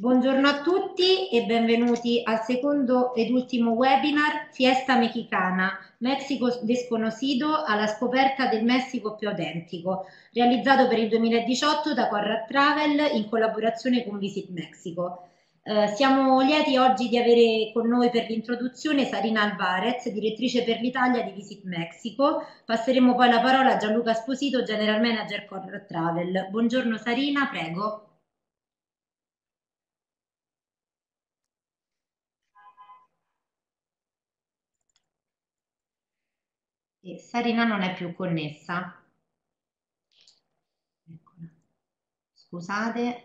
Buongiorno a tutti e benvenuti al secondo ed ultimo webinar Fiesta Mexicana, Mexico desconocido alla scoperta del Messico più autentico, realizzato per il 2018 da Corrad Travel in collaborazione con Visit Mexico. Eh, siamo lieti oggi di avere con noi per l'introduzione Sarina Alvarez, direttrice per l'Italia di Visit Mexico. Passeremo poi la parola a Gianluca Sposito, General Manager Corrad Travel. Buongiorno Sarina, prego. e Sarina non è più connessa. Eccola. Scusate.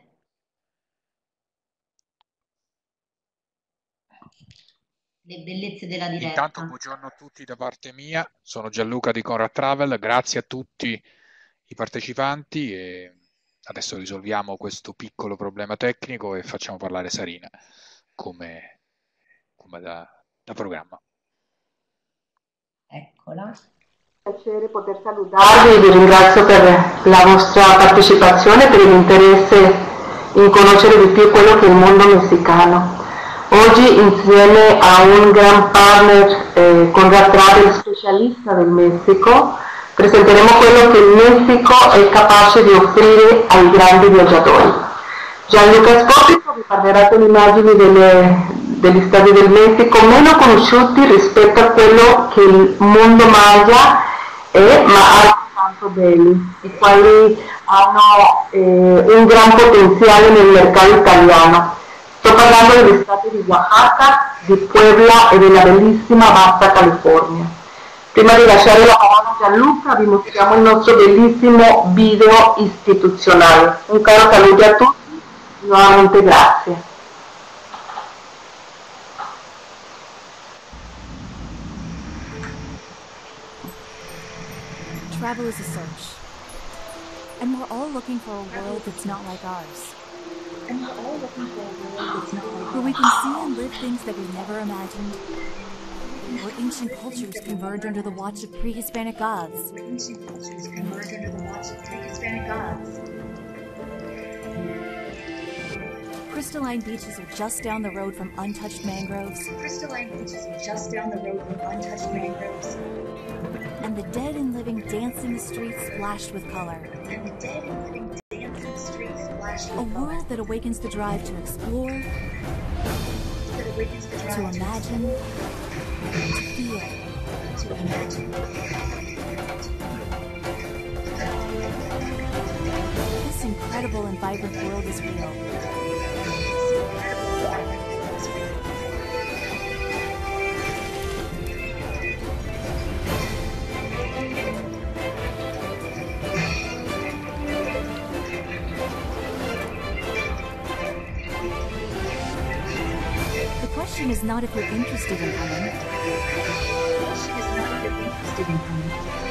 Le bellezze della diretta. Intanto buongiorno a tutti da parte mia, sono Gianluca di Conrad Travel, grazie a tutti i partecipanti e adesso risolviamo questo piccolo problema tecnico e facciamo parlare Sarina come, come da, da programma. Eccola. Piacere poter salutarvi, vi ringrazio per la vostra partecipazione, per l'interesse in conoscere di più quello che è il mondo messicano. Oggi insieme a un gran partner, eh, Conrad Travel, specialista del Messico, presenteremo quello che il Messico è capace di offrire ai grandi viaggiatori. Gianluca Scopico vi parlerà con immagini delle, degli stati del Messico meno conosciuti rispetto a quello che il mondo Maya è, ma altrettanto belli i quali hanno eh, un gran potenziale nel mercato italiano. Sto parlando degli stati di Oaxaca, di Puebla e della bellissima Bassa California. Prima di lasciare la parola a Gianluca vi mostriamo il nostro bellissimo video istituzionale. Un caro saluto a tutti, nuovamente grazie. Travel is a search. And we're all looking for a world that's not like ours. And we're all looking for a world that's not like ours. Where we can see and live things that we never imagined. Where ancient cultures converge under the watch of pre-Hispanic gods. Where ancient cultures converge under the watch of pre-Hispanic gods. Crystalline beaches are just down the road from untouched mangroves. Crystalline beaches are just down the road from untouched mangroves. And the dead and living dance in the streets splashed with color. And the dead and living dance in the streets splashed with A color. world that awakens the drive to explore, drive to, to imagine, to feel, to imagine. This incredible and vibrant world is real. question is not if you're interested in coming. The question is not if you're interested in coming.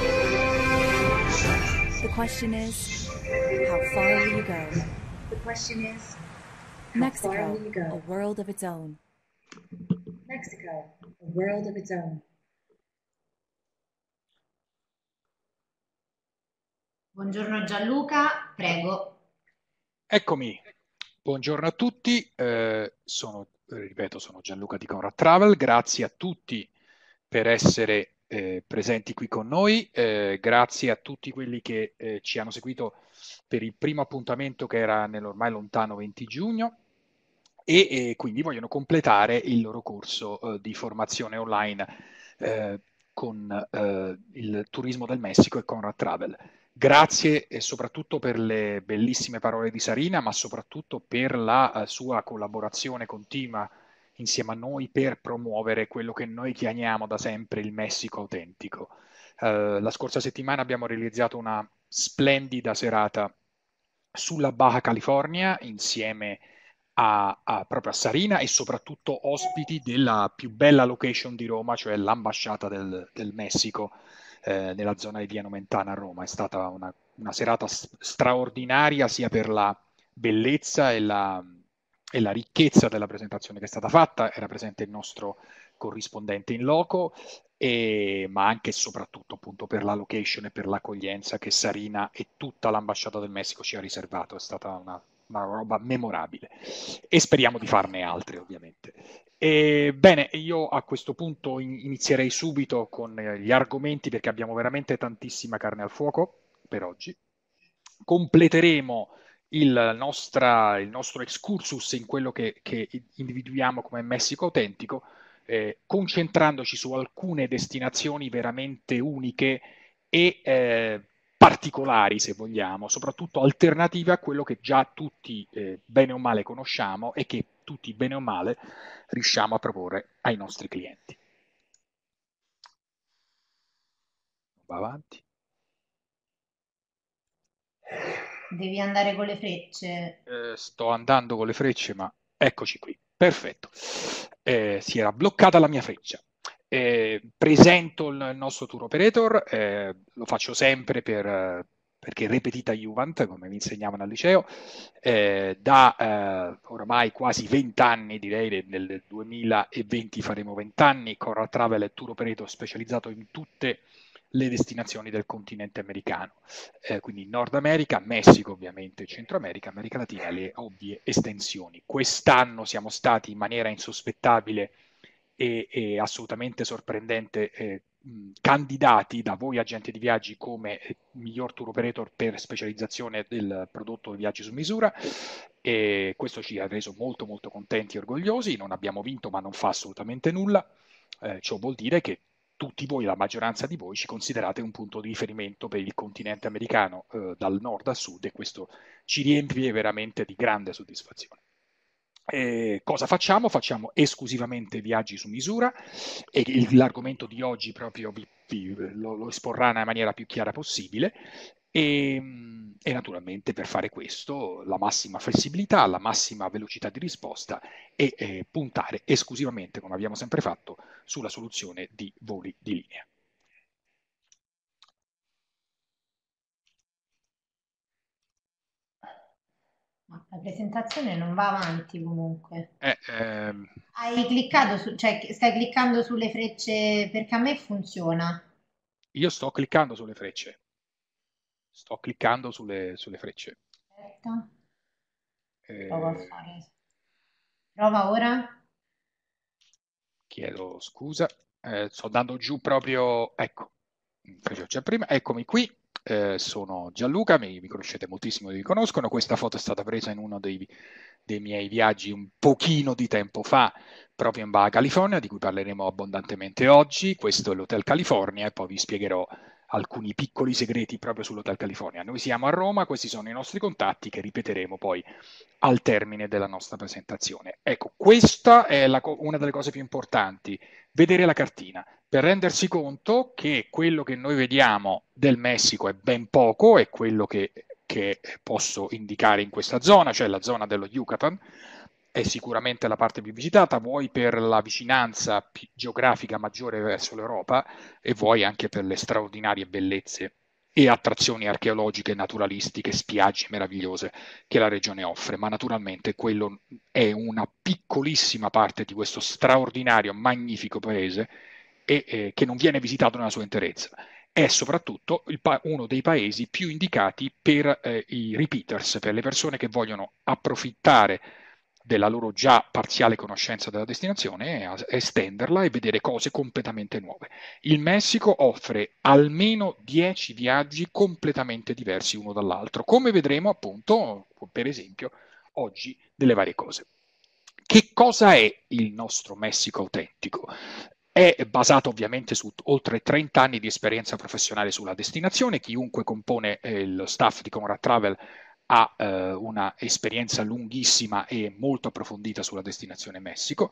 The question is, how far will you go? The question is, Mexico, a world of its own. Mexico, a world of its own. Buongiorno Gianluca, prego. Eccomi, buongiorno a tutti, eh, sono ripeto, sono Gianluca di Conrad Travel, grazie a tutti per essere eh, presenti qui con noi, eh, grazie a tutti quelli che eh, ci hanno seguito per il primo appuntamento che era nell'ormai lontano 20 giugno e, e quindi vogliono completare il loro corso eh, di formazione online eh, con eh, il turismo del Messico e Conrad Travel. Grazie eh, soprattutto per le bellissime parole di Sarina, ma soprattutto per la eh, sua collaborazione continua insieme a noi per promuovere quello che noi chiamiamo da sempre il Messico autentico. Uh, la scorsa settimana abbiamo realizzato una splendida serata sulla Baja California insieme a, a, proprio a Sarina e soprattutto ospiti della più bella location di Roma, cioè l'ambasciata del, del Messico eh, nella zona di Via Nomentana a Roma. È stata una, una serata straordinaria sia per la bellezza e la, e la ricchezza della presentazione che è stata fatta. Era presente il nostro corrispondente in loco, e, ma anche e soprattutto appunto per la location e per l'accoglienza che Sarina e tutta l'ambasciata del Messico ci ha riservato. È stata una una roba memorabile. E speriamo di farne altri ovviamente. E, bene, io a questo punto inizierei subito con eh, gli argomenti perché abbiamo veramente tantissima carne al fuoco per oggi. Completeremo il, nostra, il nostro excursus in quello che, che individuiamo come Messico autentico, eh, concentrandoci su alcune destinazioni veramente uniche e eh, particolari, se vogliamo, soprattutto alternative a quello che già tutti eh, bene o male conosciamo e che tutti bene o male riusciamo a proporre ai nostri clienti. Va avanti. Devi andare con le frecce. Eh, sto andando con le frecce, ma eccoci qui. Perfetto. Eh, si era bloccata la mia freccia. Eh, presento il nostro tour operator, eh, lo faccio sempre per, perché ripetita Juvent, come mi insegnavano al liceo, eh, da eh, ormai quasi 20 anni, direi nel 2020 faremo 20 anni, Corra Travel è tour operator specializzato in tutte le destinazioni del continente americano, eh, quindi Nord America, Messico ovviamente, Centro America, America Latina, le ovvie estensioni. Quest'anno siamo stati in maniera insospettabile e, e assolutamente sorprendente eh, candidati da voi agenti di viaggi come eh, miglior tour operator per specializzazione del prodotto viaggi su misura e questo ci ha reso molto molto contenti e orgogliosi, non abbiamo vinto ma non fa assolutamente nulla, eh, ciò vuol dire che tutti voi, la maggioranza di voi, ci considerate un punto di riferimento per il continente americano eh, dal nord a sud e questo ci riempie veramente di grande soddisfazione. Eh, cosa facciamo? Facciamo esclusivamente viaggi su misura e il, l'argomento di oggi proprio vi, vi, lo, lo, esporrà nella maniera più chiara possibile e, ehm, e, naturalmente per fare questo la massima flessibilità, la massima velocità di risposta e eh, puntare esclusivamente, come abbiamo sempre fatto, sulla soluzione di voli di linea. La presentazione non va avanti comunque. Eh, ehm... Hai cliccato su, cioè stai cliccando sulle frecce perché a me funziona. Io sto cliccando sulle frecce. Sto cliccando sulle, sulle frecce. Aspetta. Eh... Provo a fare. Prova ora. Chiedo scusa. Eh, sto dando giù proprio. Ecco, facevo cioè, prima. Eccomi qui. Eh, sono Gianluca, mi, mi, conoscete moltissimo, vi conoscono, questa foto è stata presa in uno dei, dei miei viaggi un pochino di tempo fa, proprio in Baja California, di cui parleremo abbondantemente oggi, questo è l'Hotel California e poi vi spiegherò alcuni piccoli segreti proprio sull'Hotel California. Noi siamo a Roma, questi sono i nostri contatti che ripeteremo poi al termine della nostra presentazione. Ecco, questa è la, una delle cose più importanti, vedere la cartina, per rendersi conto che quello che noi vediamo del Messico è ben poco, è quello che, che posso indicare in questa zona, cioè la zona dello Yucatan, è sicuramente la parte più visitata, vuoi per la vicinanza geografica maggiore verso l'Europa e vuoi anche per le straordinarie bellezze e attrazioni archeologiche, naturalistiche, spiagge meravigliose che la regione offre, ma naturalmente quello è una piccolissima parte di questo straordinario, magnifico paese e, eh, che non viene visitato nella sua interezza. È soprattutto pa- uno dei paesi più indicati per eh, i repeaters, per le persone che vogliono approfittare della loro già parziale conoscenza della destinazione e estenderla e vedere cose completamente nuove. Il Messico offre almeno 10 viaggi completamente diversi uno dall'altro, come vedremo appunto, per esempio, oggi delle varie cose. Che cosa è il nostro Messico autentico? È basato ovviamente su oltre 30 anni di esperienza professionale sulla destinazione. Chiunque compone eh, lo staff di Comora Travel ha eh, una esperienza lunghissima e molto approfondita sulla destinazione Messico.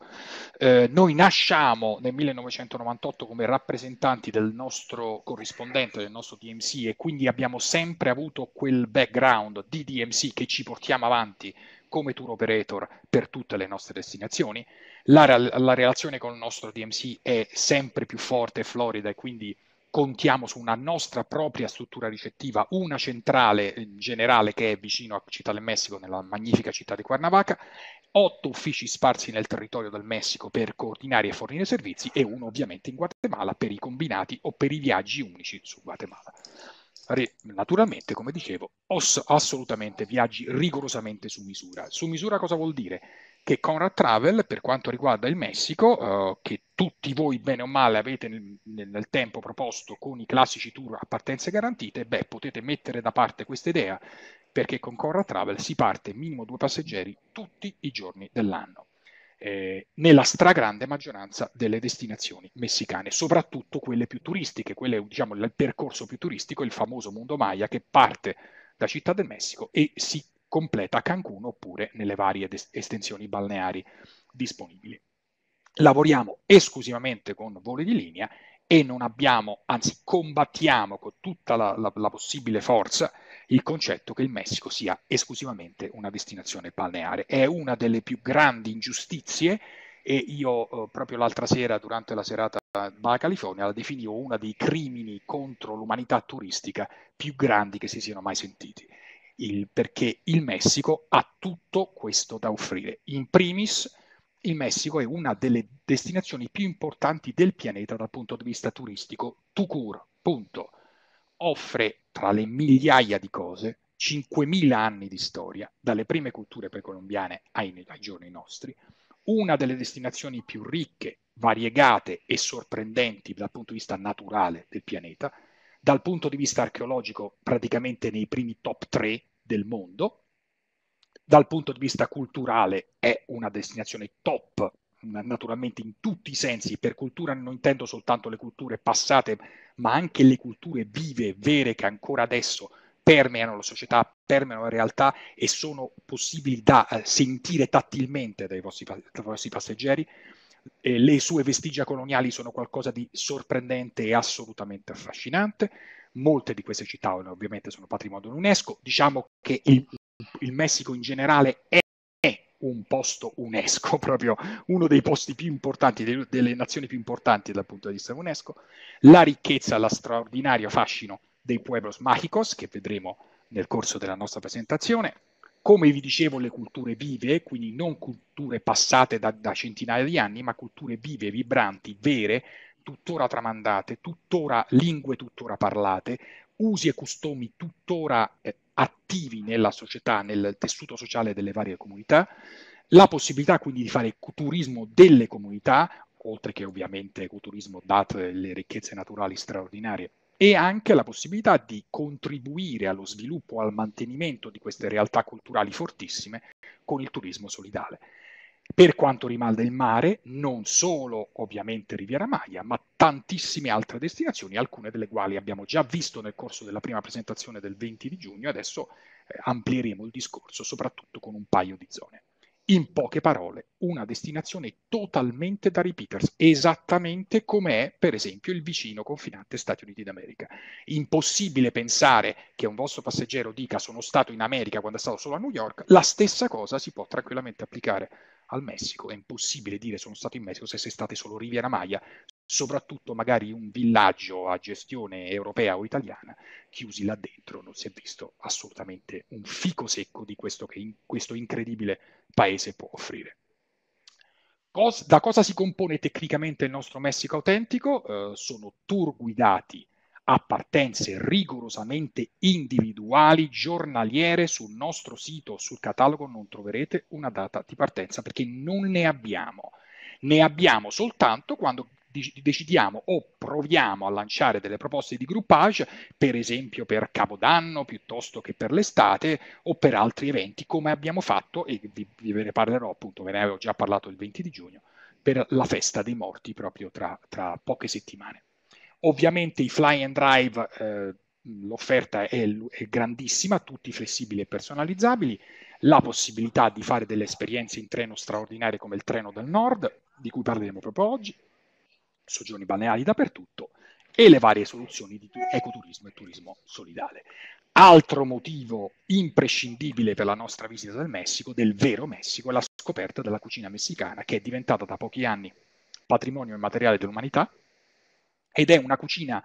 Eh, noi nasciamo nel 1998 come rappresentanti del nostro corrispondente, del nostro DMC e quindi abbiamo sempre avuto quel background di DMC che ci portiamo avanti come tour operator per tutte le nostre destinazioni. La, la relazione con il nostro DMC è sempre più forte e florida e quindi contiamo su una nostra propria struttura ricettiva, una centrale eh, generale che è vicino a Città del Messico, nella magnifica città di Cuernavaca, otto uffici sparsi nel territorio del Messico per coordinare e fornire servizi e uno ovviamente in Guatemala per i combinati o per i viaggi unici su Guatemala. Naturalmente, come dicevo, os- assolutamente viaggi rigorosamente su misura. Su misura cosa vuol dire? che Conrad Travel, per quanto riguarda il Messico, eh, che tutti voi bene o male avete nel, nel, tempo proposto con i classici tour a partenze garantite, beh, potete mettere da parte questa idea, perché con Conrad Travel si parte minimo due passeggeri tutti i giorni dell'anno. Eh, nella stragrande maggioranza delle destinazioni messicane, soprattutto quelle più turistiche, quelle diciamo il percorso più turistico, il famoso Mundo Maya che parte da Città del Messico e si completa a Cancun oppure nelle varie des- estensioni balneari disponibili. Lavoriamo esclusivamente con voli di linea e non abbiamo, anzi combattiamo con tutta la, la, la, possibile forza il concetto che il Messico sia esclusivamente una destinazione balneare. È una delle più grandi ingiustizie e io eh, proprio l'altra sera durante la serata dalla California la definivo uno dei crimini contro l'umanità turistica più grandi che si siano mai sentiti il, perché il Messico ha tutto questo da offrire. In primis, il Messico è una delle destinazioni più importanti del pianeta dal punto di vista turistico, Tucur, punto. Offre tra le migliaia di cose 5.000 anni di storia, dalle prime culture precolombiane ai, ai giorni nostri, una delle destinazioni più ricche, variegate e sorprendenti dal punto di vista naturale del pianeta, dal punto di vista archeologico praticamente nei primi top 3 del mondo. Dal punto di vista culturale è una destinazione top, naturalmente in tutti i sensi. Per cultura non intendo soltanto le culture passate, ma anche le culture vive, vere, che ancora adesso permeano la società, permeano la realtà e sono possibili da eh, sentire tattilmente dai vostri, dai vostri passeggeri. Eh, le sue vestigia coloniali sono qualcosa di sorprendente e assolutamente affascinante. Molte di queste città ovviamente sono patrimonio dell'UNESCO, Diciamo che il, il Messico in generale è un posto UNESCO, proprio uno dei posti più importanti, delle nazioni più importanti dal punto di vista UNESCO, la ricchezza, la straordinario fascino dei pueblos magicos, che vedremo nel corso della nostra presentazione, come vi dicevo le culture vive, quindi non culture passate da, da centinaia di anni, ma culture vive, vibranti, vere, tuttora tramandate, tuttora lingue tuttora parlate, usi e costumi tuttora eh, attivi nella società, nel tessuto sociale delle varie comunità, la possibilità quindi di fare turismo delle comunità, oltre che ovviamente ecoturismo date le ricchezze naturali straordinarie, e anche la possibilità di contribuire allo sviluppo, al mantenimento di queste realtà culturali fortissime con il turismo solidale. Per quanto rimanda il mare, non solo ovviamente Riviera Maya, ma tantissime altre destinazioni, alcune delle quali abbiamo già visto nel corso della prima presentazione del 20 di giugno, adesso eh, amplieremo il discorso soprattutto con un paio di zone. In poche parole, una destinazione totalmente da repeaters, esattamente come è per esempio il vicino confinante Stati Uniti d'America. Impossibile pensare che un vostro passeggero dica sono stato in America quando è stato solo a New York, la stessa cosa si può tranquillamente applicare al Messico, è impossibile dire sono stato in Messico se sei stato solo Riviera Maya, soprattutto magari un villaggio a gestione europea o italiana, chiusi là dentro non si è visto assolutamente un fico secco di questo che in questo incredibile paese può offrire. Cos- da cosa si compone tecnicamente il nostro Messico autentico? Eh, sono tour guidati a partenze rigorosamente individuali, giornaliere, sul nostro sito, sul catalogo non troverete una data di partenza perché non ne abbiamo. Ne abbiamo soltanto quando decidiamo o proviamo a lanciare delle proposte di groupage, per esempio per Capodanno piuttosto che per l'estate o per altri eventi, come abbiamo fatto, e vi, vi ve ne parlerò appunto, ve ne avevo già parlato il 20 di giugno, per la festa dei morti proprio tra, tra poche settimane. Ovviamente i fly and drive, eh, l'offerta è, è, grandissima, tutti flessibili e personalizzabili, la possibilità di fare delle esperienze in treno straordinarie come il treno del nord, di cui parleremo proprio oggi, soggiorni balneari dappertutto, e le varie soluzioni di ecoturismo e turismo solidale. Altro motivo imprescindibile per la nostra visita del Messico, del vero Messico, è la scoperta della cucina messicana che è diventata da pochi anni patrimonio immateriale dell'umanità ed è una cucina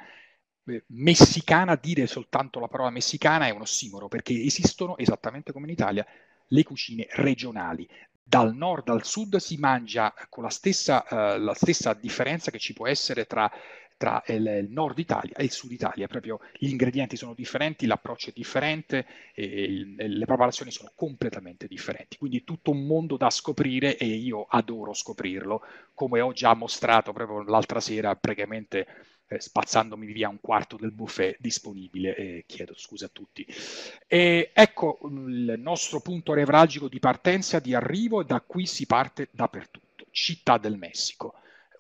eh, messicana, dire soltanto la parola messicana è un ossimoro, perché esistono, esattamente come in Italia, le cucine regionali. Dal nord al sud si mangia con la stessa, eh, la stessa differenza che ci può essere tra tra il nord Italia e il sud Italia, proprio gli ingredienti sono differenti, l'approccio è differente, le preparazioni sono completamente differenti, quindi tutto un mondo da scoprire e io adoro scoprirlo, come ho già mostrato proprio l'altra sera praticamente eh, spazzandomi via un quarto del buffet disponibile eh, chiedo scusa a tutti. E ecco mm, il nostro punto nevralgico di partenza, di arrivo e da qui si parte dappertutto, Città del Messico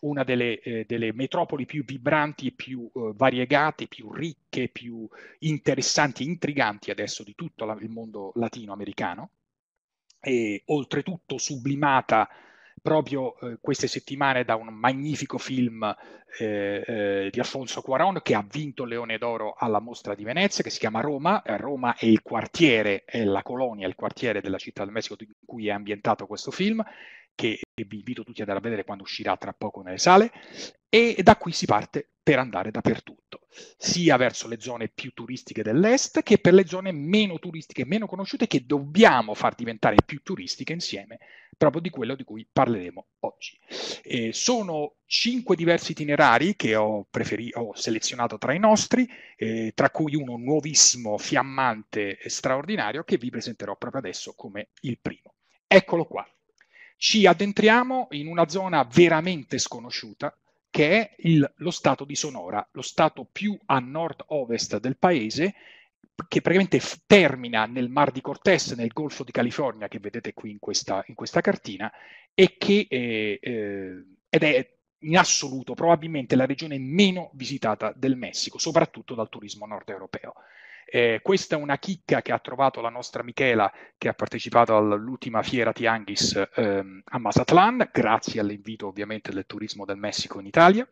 una delle, eh, delle metropoli più vibranti, più eh, variegate, più ricche, più interessanti e intriganti adesso di tutto la, il mondo latinoamericano, e oltretutto sublimata proprio eh, queste settimane da un magnifico film eh, eh, di Alfonso Cuaron che ha vinto il Leone d'Oro alla mostra di Venezia che si chiama Roma. Roma è il quartiere, è la colonia, il quartiere della città del Messico in cui è ambientato questo film che vi invito tutti ad andare a vedere quando uscirà tra poco nelle sale, e da qui si parte per andare dappertutto, sia verso le zone più turistiche dell'est che per le zone meno turistiche, meno conosciute, che dobbiamo far diventare più turistiche insieme, proprio di quello di cui parleremo oggi. Eh, sono cinque diversi itinerari che ho, preferi- ho selezionato tra i nostri, eh, tra cui uno nuovissimo, fiammante e straordinario che vi presenterò proprio adesso come il primo. Eccolo qua ci addentriamo in una zona veramente sconosciuta che è il, lo stato di Sonora, lo stato più a nord-ovest del paese che praticamente termina nel Mar di Cortés, nel Golfo di California, che vedete qui in questa, in questa cartina, e che eh, eh, ed è in assoluto probabilmente la regione meno visitata del Messico, soprattutto dal turismo nord europeo. Eh, questa è una chicca che ha trovato la nostra Michela che ha partecipato all'ultima fiera Tianghis ehm, a Mazatlan, grazie all'invito ovviamente del turismo del Messico in Italia.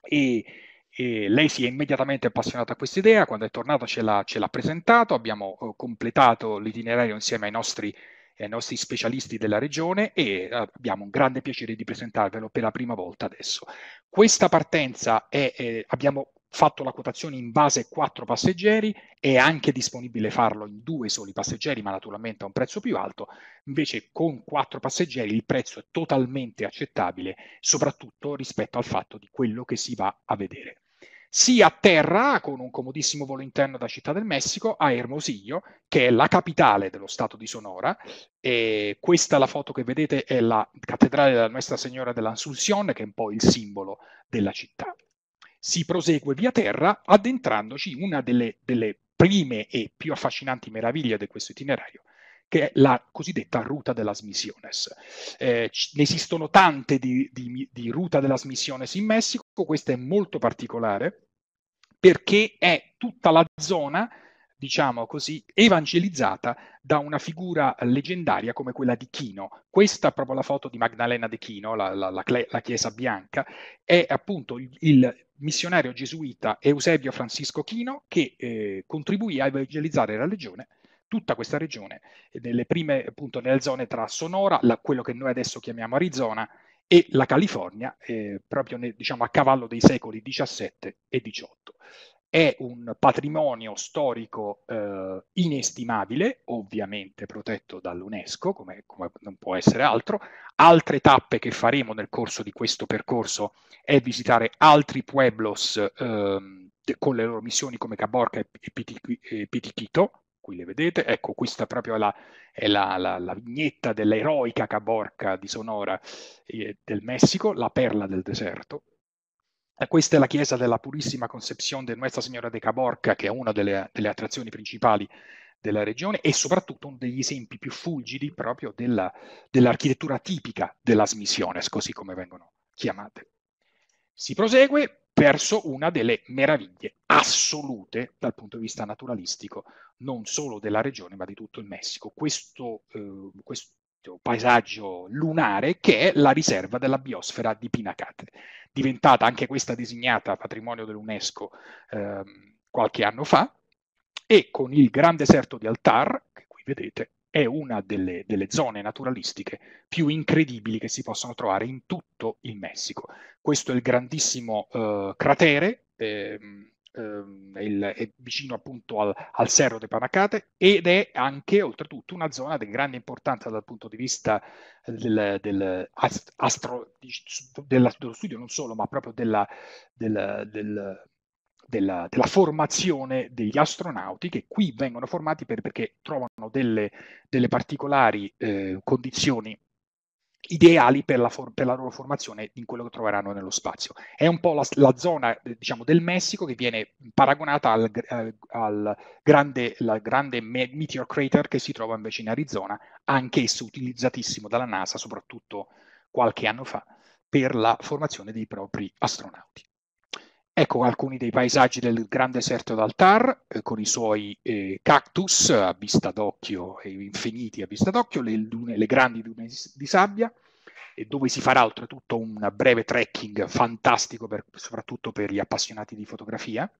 E, e lei si è immediatamente appassionata a questa idea, quando è tornata ce l'ha, ce l'ha presentato, abbiamo eh, completato l'itinerario insieme ai nostri, ai nostri, specialisti della regione e eh, abbiamo un grande piacere di presentarvelo per la prima volta adesso. Questa partenza è, eh, abbiamo fatto la quotazione in base a quattro passeggeri, è anche disponibile farlo in due soli passeggeri, ma naturalmente a un prezzo più alto, invece con quattro passeggeri il prezzo è totalmente accettabile, soprattutto rispetto al fatto di quello che si va a vedere. Si atterra con un comodissimo volo interno da Città del Messico a Hermosillo, che è la capitale dello stato di Sonora. E questa la foto che vedete è la cattedrale della Nostra Signora dell'Assunzione, che è un po' il simbolo della città si prosegue via terra addentrandoci in una delle, delle prime e più affascinanti meraviglie di questo itinerario, che è la cosiddetta ruta della Smissiones. Eh, ne esistono tante di, di, di ruta della Smissiones in Messico, questa è molto particolare perché è tutta la zona, diciamo così, evangelizzata da una figura leggendaria come quella di Chino. Questa è proprio la foto di Magdalena de Chino, la, la, la, la chiesa bianca, è appunto il, il missionario gesuita Eusebio Francisco Chino che eh, contribuì a evangelizzare la legione tutta questa regione, nelle prime, appunto, nelle zone tra Sonora, la, quello che noi adesso chiamiamo Arizona, e la California, eh, proprio ne, diciamo, a cavallo dei secoli XVII e XVIII è un patrimonio storico eh, inestimabile, ovviamente protetto dall'UNESCO, come, come, non può essere altro. Altre tappe che faremo nel corso di questo percorso è visitare altri pueblos eh, con le loro missioni come Caborca e, e Pitiquito. Qui le vedete, ecco, questa proprio è la, la, la, la vignetta dell'eroica Caborca di Sonora eh, del Messico, la perla del deserto, eh, questa è la chiesa della Purissima concepzione di Nuestra Signora de Caborca, che è una delle, delle attrazioni principali della regione e soprattutto uno degli esempi più fulgidi proprio della, dell'architettura tipica della Smisiones, così come vengono chiamate. Si prosegue verso una delle meraviglie assolute dal punto di vista naturalistico, non solo della regione ma di tutto il Messico, questo, eh, questo paesaggio lunare che è la riserva della biosfera di Pinacate diventata anche questa designata patrimonio dell'UNESCO eh, qualche anno fa, e con il Gran Deserto di Altar, che qui vedete, è una delle, delle, zone naturalistiche più incredibili che si possono trovare in tutto il Messico. Questo è il grandissimo eh, cratere eh, eh, il, è vicino appunto al, al, Cerro dei Panacate ed è anche oltretutto una zona di grande importanza dal punto di vista del, del astro, di, della, dello studio non solo ma proprio della, della, del, della, della, formazione degli astronauti che qui vengono formati per, perché trovano delle, delle particolari eh, condizioni ideali per la, for- per la, loro formazione in quello che troveranno nello spazio. È un po' la, la zona eh, diciamo, del Messico che viene paragonata al, al, al grande, grande meteor crater che si trova invece in Arizona, anch'esso utilizzatissimo dalla NASA, soprattutto qualche anno fa, per la formazione dei propri astronauti. Ecco alcuni dei paesaggi del gran deserto d'Altar, eh, con i suoi eh, cactus a vista d'occhio, infiniti a vista d'occhio, le, dune, le grandi dune di sabbia, dove si farà oltretutto un breve trekking fantastico, per, soprattutto per gli appassionati di fotografia.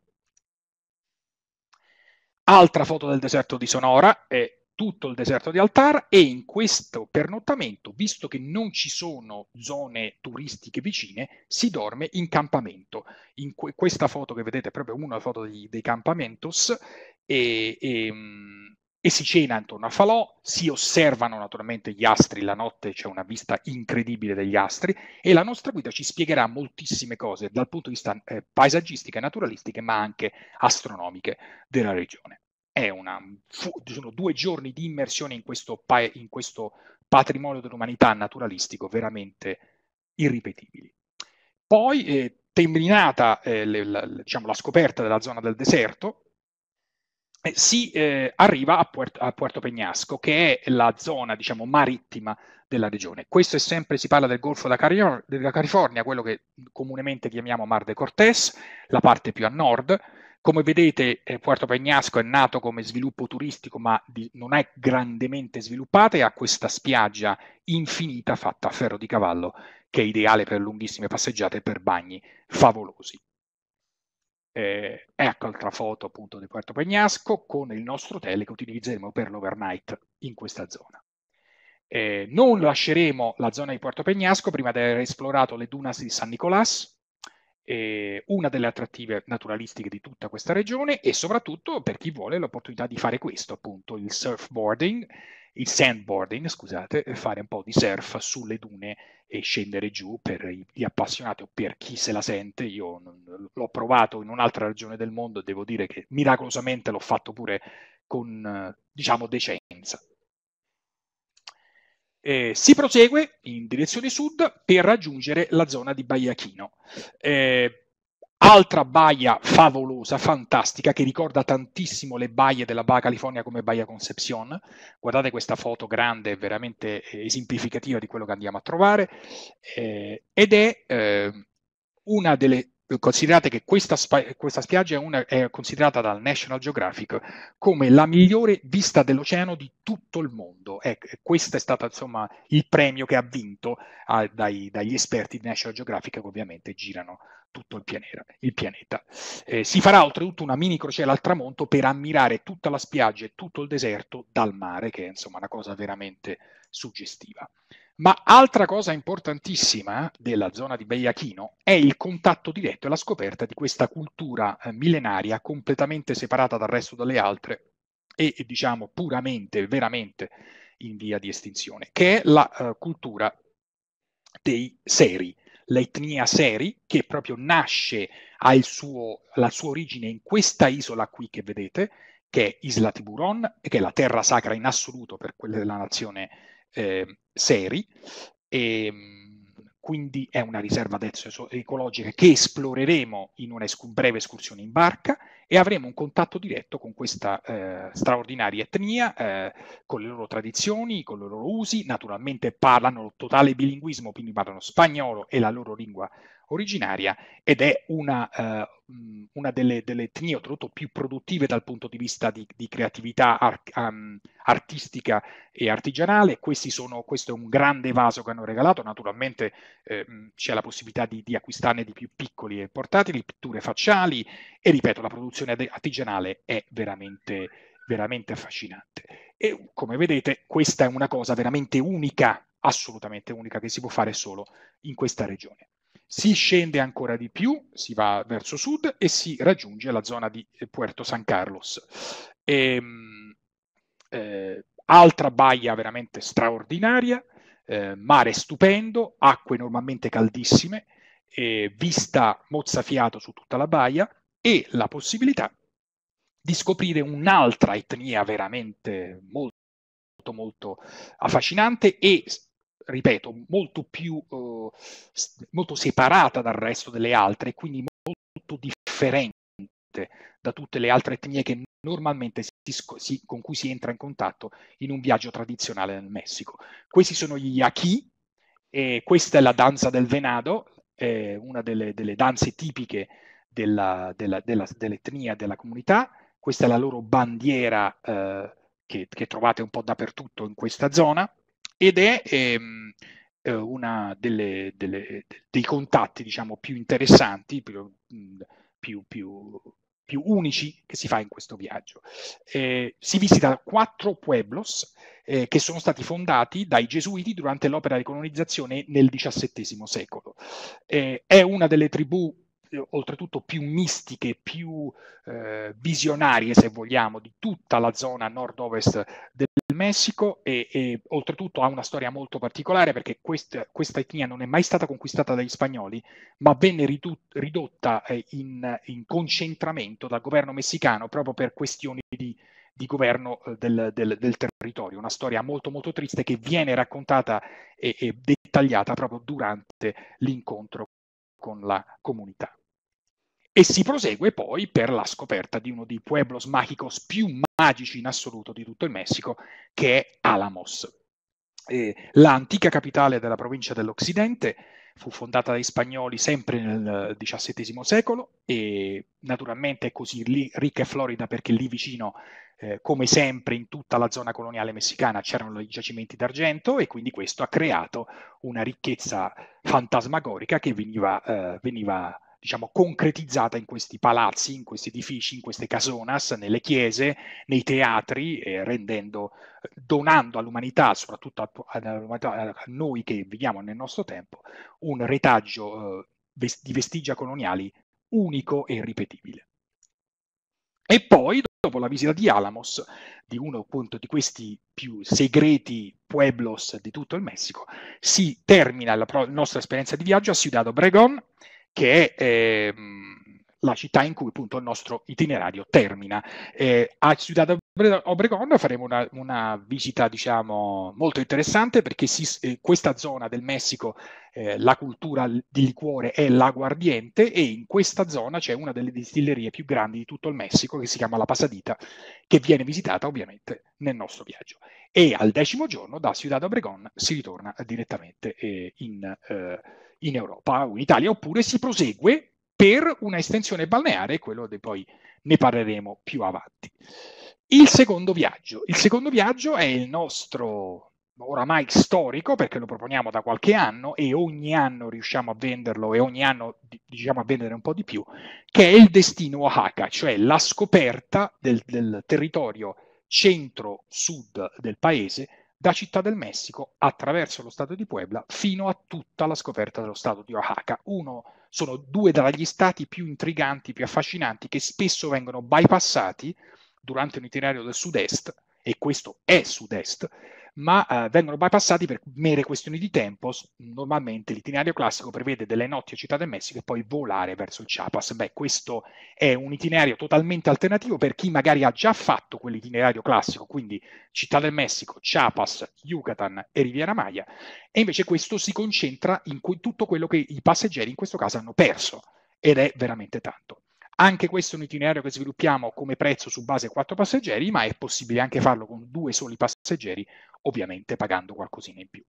Altra foto del deserto di Sonora, è eh, tutto il deserto di Altar e in questo pernottamento, visto che non ci sono zone turistiche vicine, si dorme in campamento. In que- questa foto che vedete è proprio una foto di, dei campamentos e, e, mm, e si cena intorno a Falò, si osservano naturalmente gli astri la notte, c'è una vista incredibile degli astri e la nostra guida ci spiegherà moltissime cose dal punto di vista eh, paesaggistiche, naturalistiche, ma anche astronomiche della regione una, sono due giorni di immersione in questo, in questo patrimonio dell'umanità naturalistico veramente irripetibili. Poi, eh, terminata eh, le, la, diciamo, la, scoperta della zona del deserto, eh, si eh, arriva a, Puert- a, Puerto Peñasco, che è la zona diciamo, marittima della regione. Questo è sempre, si parla del Golfo della, Cari- della California, quello che comunemente chiamiamo Mar de Cortés, la parte più a nord, come vedete, eh, Puerto Pegnasco è nato come sviluppo turistico, ma di, non è grandemente sviluppata e ha questa spiaggia infinita fatta a ferro di cavallo, che è ideale per lunghissime passeggiate e per bagni favolosi. Eh, ecco altra foto appunto di Puerto Pegnasco con il nostro hotel che utilizzeremo per l'overnight in questa zona. Eh, non lasceremo la zona di Puerto Pegnasco prima di aver esplorato le dunas di San Nicolás, eh, una delle attrattive naturalistiche di tutta questa regione e soprattutto per chi vuole l'opportunità di fare questo, appunto, il surfboarding, il sandboarding, scusate, fare un po' di surf sulle dune e scendere giù per gli appassionati o per chi se la sente. Io non, l'ho provato in un'altra regione del mondo e devo dire che miracolosamente l'ho fatto pure con, eh, diciamo, decenza. Eh, si prosegue in direzione sud per raggiungere la zona di Baia Chino. Eh, altra baia favolosa, fantastica, che ricorda tantissimo le baie della Baja California come Baia Concepción. Guardate questa foto grande, veramente eh, esemplificativa di quello che andiamo a trovare. Eh, ed è eh, una delle considerate che questa, questa spiaggia è, una, è, considerata dal National Geographic come la migliore vista dell'oceano di tutto il mondo. E questo è stato insomma il premio che ha vinto ah, dai, dagli esperti di National Geographic che ovviamente girano tutto il, pianera, il pianeta. Eh, si farà oltretutto una mini crociera al tramonto per ammirare tutta la spiaggia e tutto il deserto dal mare, che è insomma una cosa veramente suggestiva. Ma altra cosa importantissima eh, della zona di Beiachino è il contatto diretto e la scoperta di questa cultura eh, millenaria completamente separata dal resto delle altre e diciamo puramente, veramente in via di estinzione, che è la uh, cultura dei seri, l'etnia seri che proprio nasce, ha suo, la sua origine in questa isola qui che vedete, che è Isla Tiburon, che è la terra sacra in assoluto per quella della nazione eh, seri e ehm, quindi è una riserva adesso ecologica che esploreremo in una escu- breve escursione in barca e avremo un contatto diretto con questa eh, straordinaria etnia, eh, con le loro tradizioni, con i loro usi, naturalmente parlano totale bilinguismo, quindi parlano spagnolo e la loro lingua originaria ed è una, uh, una delle, delle, etnie, ho più produttive dal punto di vista di, di creatività ar- um, artistica e artigianale. Questi Sono, questo è un grande vaso che hanno regalato, naturalmente eh, c'è la possibilità di, di, acquistarne di più piccoli e portatili, pitture facciali e ripeto, la produzione artigianale è veramente veramente affascinante. E come vedete, questa è una cosa veramente unica, assolutamente unica, che si può fare solo in questa regione si scende ancora di più, si va verso sud e si raggiunge la zona di eh, Puerto San Carlos. E, ehm, eh, altra baia veramente straordinaria, eh, mare stupendo, acque normalmente caldissime, eh, vista mozzafiato su tutta la baia e la possibilità di scoprire un'altra etnia veramente molto molto affascinante e ripeto, molto più eh, molto separata dal resto delle altre, quindi molto differente da tutte le altre etnie che normalmente si, si, con cui si entra in contatto in un viaggio tradizionale nel Messico. Questi sono gli yaqui, e questa è la danza del venado, è una delle, delle, danze tipiche della, della, della, dell'etnia, della comunità. Questa è la loro bandiera eh, che, che trovate un po' dappertutto in questa zona ed è ehm, eh, dei contatti diciamo, più interessanti, più, mm, più, più, più, unici che si fa in questo viaggio. Eh, si visita quattro pueblos eh, che sono stati fondati dai gesuiti durante l'opera di colonizzazione nel XVII secolo. Eh, è una delle tribù eh, oltretutto più mistiche, più eh, visionarie, se vogliamo, di tutta la zona nord-ovest del Messico e, e, oltretutto ha una storia molto particolare perché quest, questa etnia non è mai stata conquistata dagli spagnoli, ma venne ridut, ridotta eh, in, in, concentramento dal governo messicano proprio per questioni di, di governo eh, del, del, del, territorio. Una storia molto molto triste che viene raccontata e, e dettagliata proprio durante l'incontro con la comunità. E si prosegue poi per la scoperta di uno dei pueblos magicos più magici in assoluto di tutto il Messico, che è Alamos. Eh, l'antica capitale della provincia dell'Occidente fu fondata dai spagnoli sempre nel XVII secolo e naturalmente è così lì, ricca e florida perché lì vicino, eh, come sempre in tutta la zona coloniale messicana, c'erano i giacimenti d'argento e quindi questo ha creato una ricchezza fantasmagorica che veniva, eh, veniva diciamo, concretizzata in questi palazzi, in questi edifici, in queste casonas, nelle chiese, nei teatri, eh, rendendo, eh, donando all'umanità, soprattutto a, a, a, noi che viviamo nel nostro tempo, un retaggio eh, vest- di vestigia coloniali unico e irripetibile. E poi, dopo la visita di Alamos, di uno appunto di questi più segreti pueblos di tutto il Messico, si termina la, pro- nostra esperienza di viaggio a Ciudad Obregón che è eh, la città in cui appunto il nostro itinerario termina. Eh, a Ciudad Obregón faremo una, una, visita diciamo molto interessante perché si, eh, questa zona del Messico eh, la cultura di liquore è l'aguardiente e in questa zona c'è una delle distillerie più grandi di tutto il Messico che si chiama La Pasadita che viene visitata ovviamente nel nostro viaggio e al decimo giorno da Ciudad Obregón si ritorna direttamente eh, in eh, in Europa o in Italia, oppure si prosegue per una estensione balneare, quello di poi ne parleremo più avanti. Il secondo viaggio. Il secondo viaggio è il nostro oramai storico perché lo proponiamo da qualche anno e ogni anno riusciamo a venderlo e ogni anno diciamo a vendere un po' di più, che è il destino Oaxaca, cioè la scoperta del, del territorio centro-sud del paese da Città del Messico attraverso lo Stato di Puebla fino a tutta la scoperta dello Stato di Oaxaca. Uno, sono due degli stati più intriganti, più affascinanti, che spesso vengono bypassati durante un itinerario del sud-est, e questo è sud-est, ma eh, vengono bypassati per mere questioni di tempo. Normalmente l'itinerario classico prevede delle notti a Città del Messico e poi volare verso il Chiapas. Beh, questo è un itinerario totalmente alternativo per chi magari ha già fatto quell'itinerario classico, quindi Città del Messico, Chiapas, Yucatan e Riviera Maya, e invece questo si concentra in cu- tutto quello che i passeggeri in questo caso hanno perso, ed è veramente tanto. Anche questo è un itinerario che sviluppiamo come prezzo su base 4 passeggeri, ma è possibile anche farlo con due soli passeggeri ovviamente pagando qualcosina in più.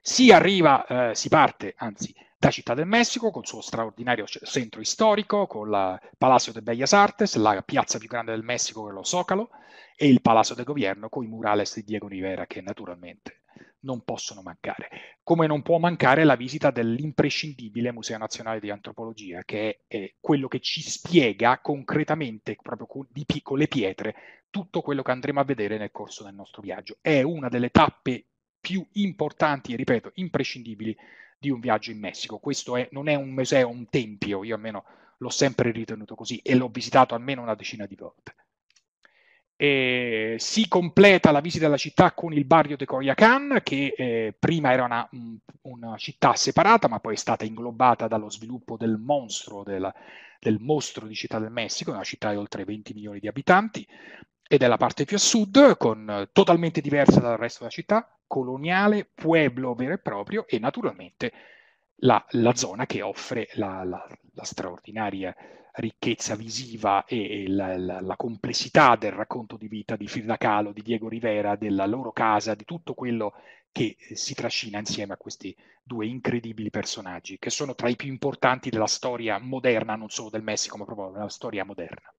Si arriva, eh, si parte, anzi, da Città del Messico, col suo straordinario centro storico, con il Palacio de Bellas Artes, la piazza più grande del Messico, che è lo Socalo, e il Palazzo del Governo, con i murales di Diego Rivera, che naturalmente non possono mancare. Come non può mancare la visita dell'imprescindibile Museo Nazionale di Antropologia, che è, è quello che ci spiega concretamente, proprio con, di piccole pietre, tutto quello che andremo a vedere nel corso del nostro viaggio. È una delle tappe più importanti e, ripeto, imprescindibili di un viaggio in Messico. Questo è, non è un museo, un tempio, io almeno l'ho sempre ritenuto così e l'ho visitato almeno una decina di volte. Eh, si completa la visita della città con il barrio de Koryakhan, che eh, prima era una, una, città separata, ma poi è stata inglobata dallo sviluppo del mostro, del, del mostro di Città del Messico, una città di oltre 20 milioni di abitanti, ed è la parte più a sud, con, eh, totalmente diversa dal resto della città, coloniale, pueblo vero e proprio, e naturalmente la, la zona che offre la, la, la straordinaria ricchezza visiva e, e la, la, la, complessità del racconto di vita di Frida Kahlo, di Diego Rivera, della loro casa, di tutto quello che eh, si trascina insieme a questi due incredibili personaggi, che sono tra i più importanti della storia moderna, non solo del Messico, ma proprio della storia moderna.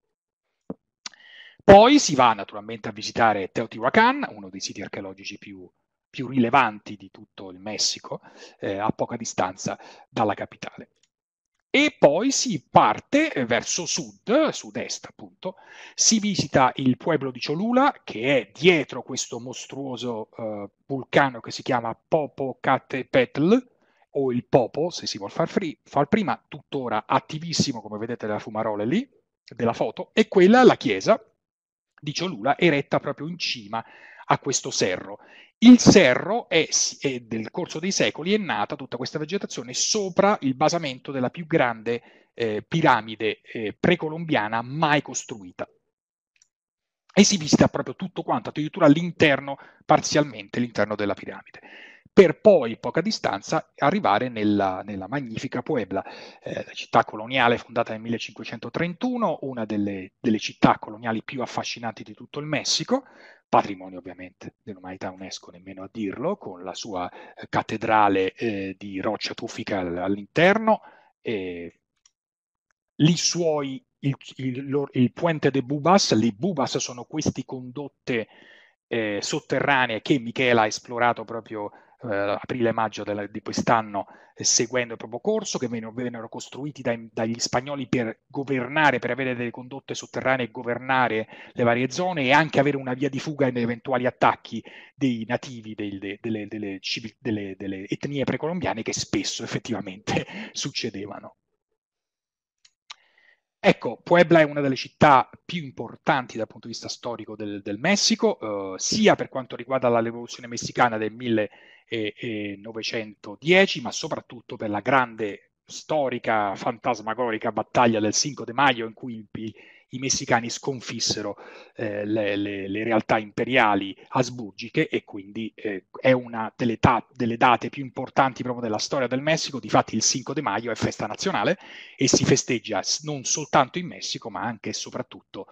Poi si va naturalmente a visitare Teotihuacan, uno dei siti archeologici più, più rilevanti di tutto il Messico, eh, a poca distanza dalla capitale e poi si parte verso sud, sud-est appunto, si visita il pueblo di Cholula che è dietro questo mostruoso uh, vulcano che si chiama Popocatépetl o il Popo se si vuole far, free, far prima, tuttora attivissimo come vedete dalla fumarola lì, della foto, e quella la chiesa di Cholula eretta proprio in cima a questo serro il serro è, è, nel corso dei secoli è nata tutta questa vegetazione sopra il basamento della più grande eh, piramide eh, precolombiana mai costruita. E si vista proprio tutto quanto, addirittura l'interno, parzialmente l'interno della piramide per poi, poca distanza, arrivare nella, nella magnifica Puebla, eh, la città coloniale fondata nel 1531, una delle, delle, città coloniali più affascinanti di tutto il Messico, patrimonio ovviamente dell'umanità UNESCO, nemmeno a dirlo, con la sua eh, cattedrale eh, di roccia tufica all'interno, eh, lì suoi, il, il, il, puente de Bubas, lì Bubas sono queste condotte eh, sotterranee che Michela ha esplorato proprio eh, aprile-maggio di quest'anno eh, seguendo il proprio corso, che vennero, vennero costruiti dai, dagli spagnoli per governare, per avere delle condotte sotterranee e governare le varie zone e anche avere una via di fuga in eventuali attacchi dei nativi dei, de, delle, delle, delle, delle etnie precolombiane che spesso effettivamente succedevano. Ecco, Puebla è una delle città più importanti dal punto di vista storico del, del Messico, eh, sia per quanto riguarda la rivoluzione messicana del 1910, ma soprattutto per la grande storica, fantasmagorica battaglia del 5 de Mayo in cui il, i messicani sconfissero eh, le, le, le, realtà imperiali asburgiche e quindi eh, è una delle, ta- delle, date più importanti proprio della storia del Messico. Difatti il 5 di maio è festa nazionale e si festeggia non soltanto in Messico ma anche e soprattutto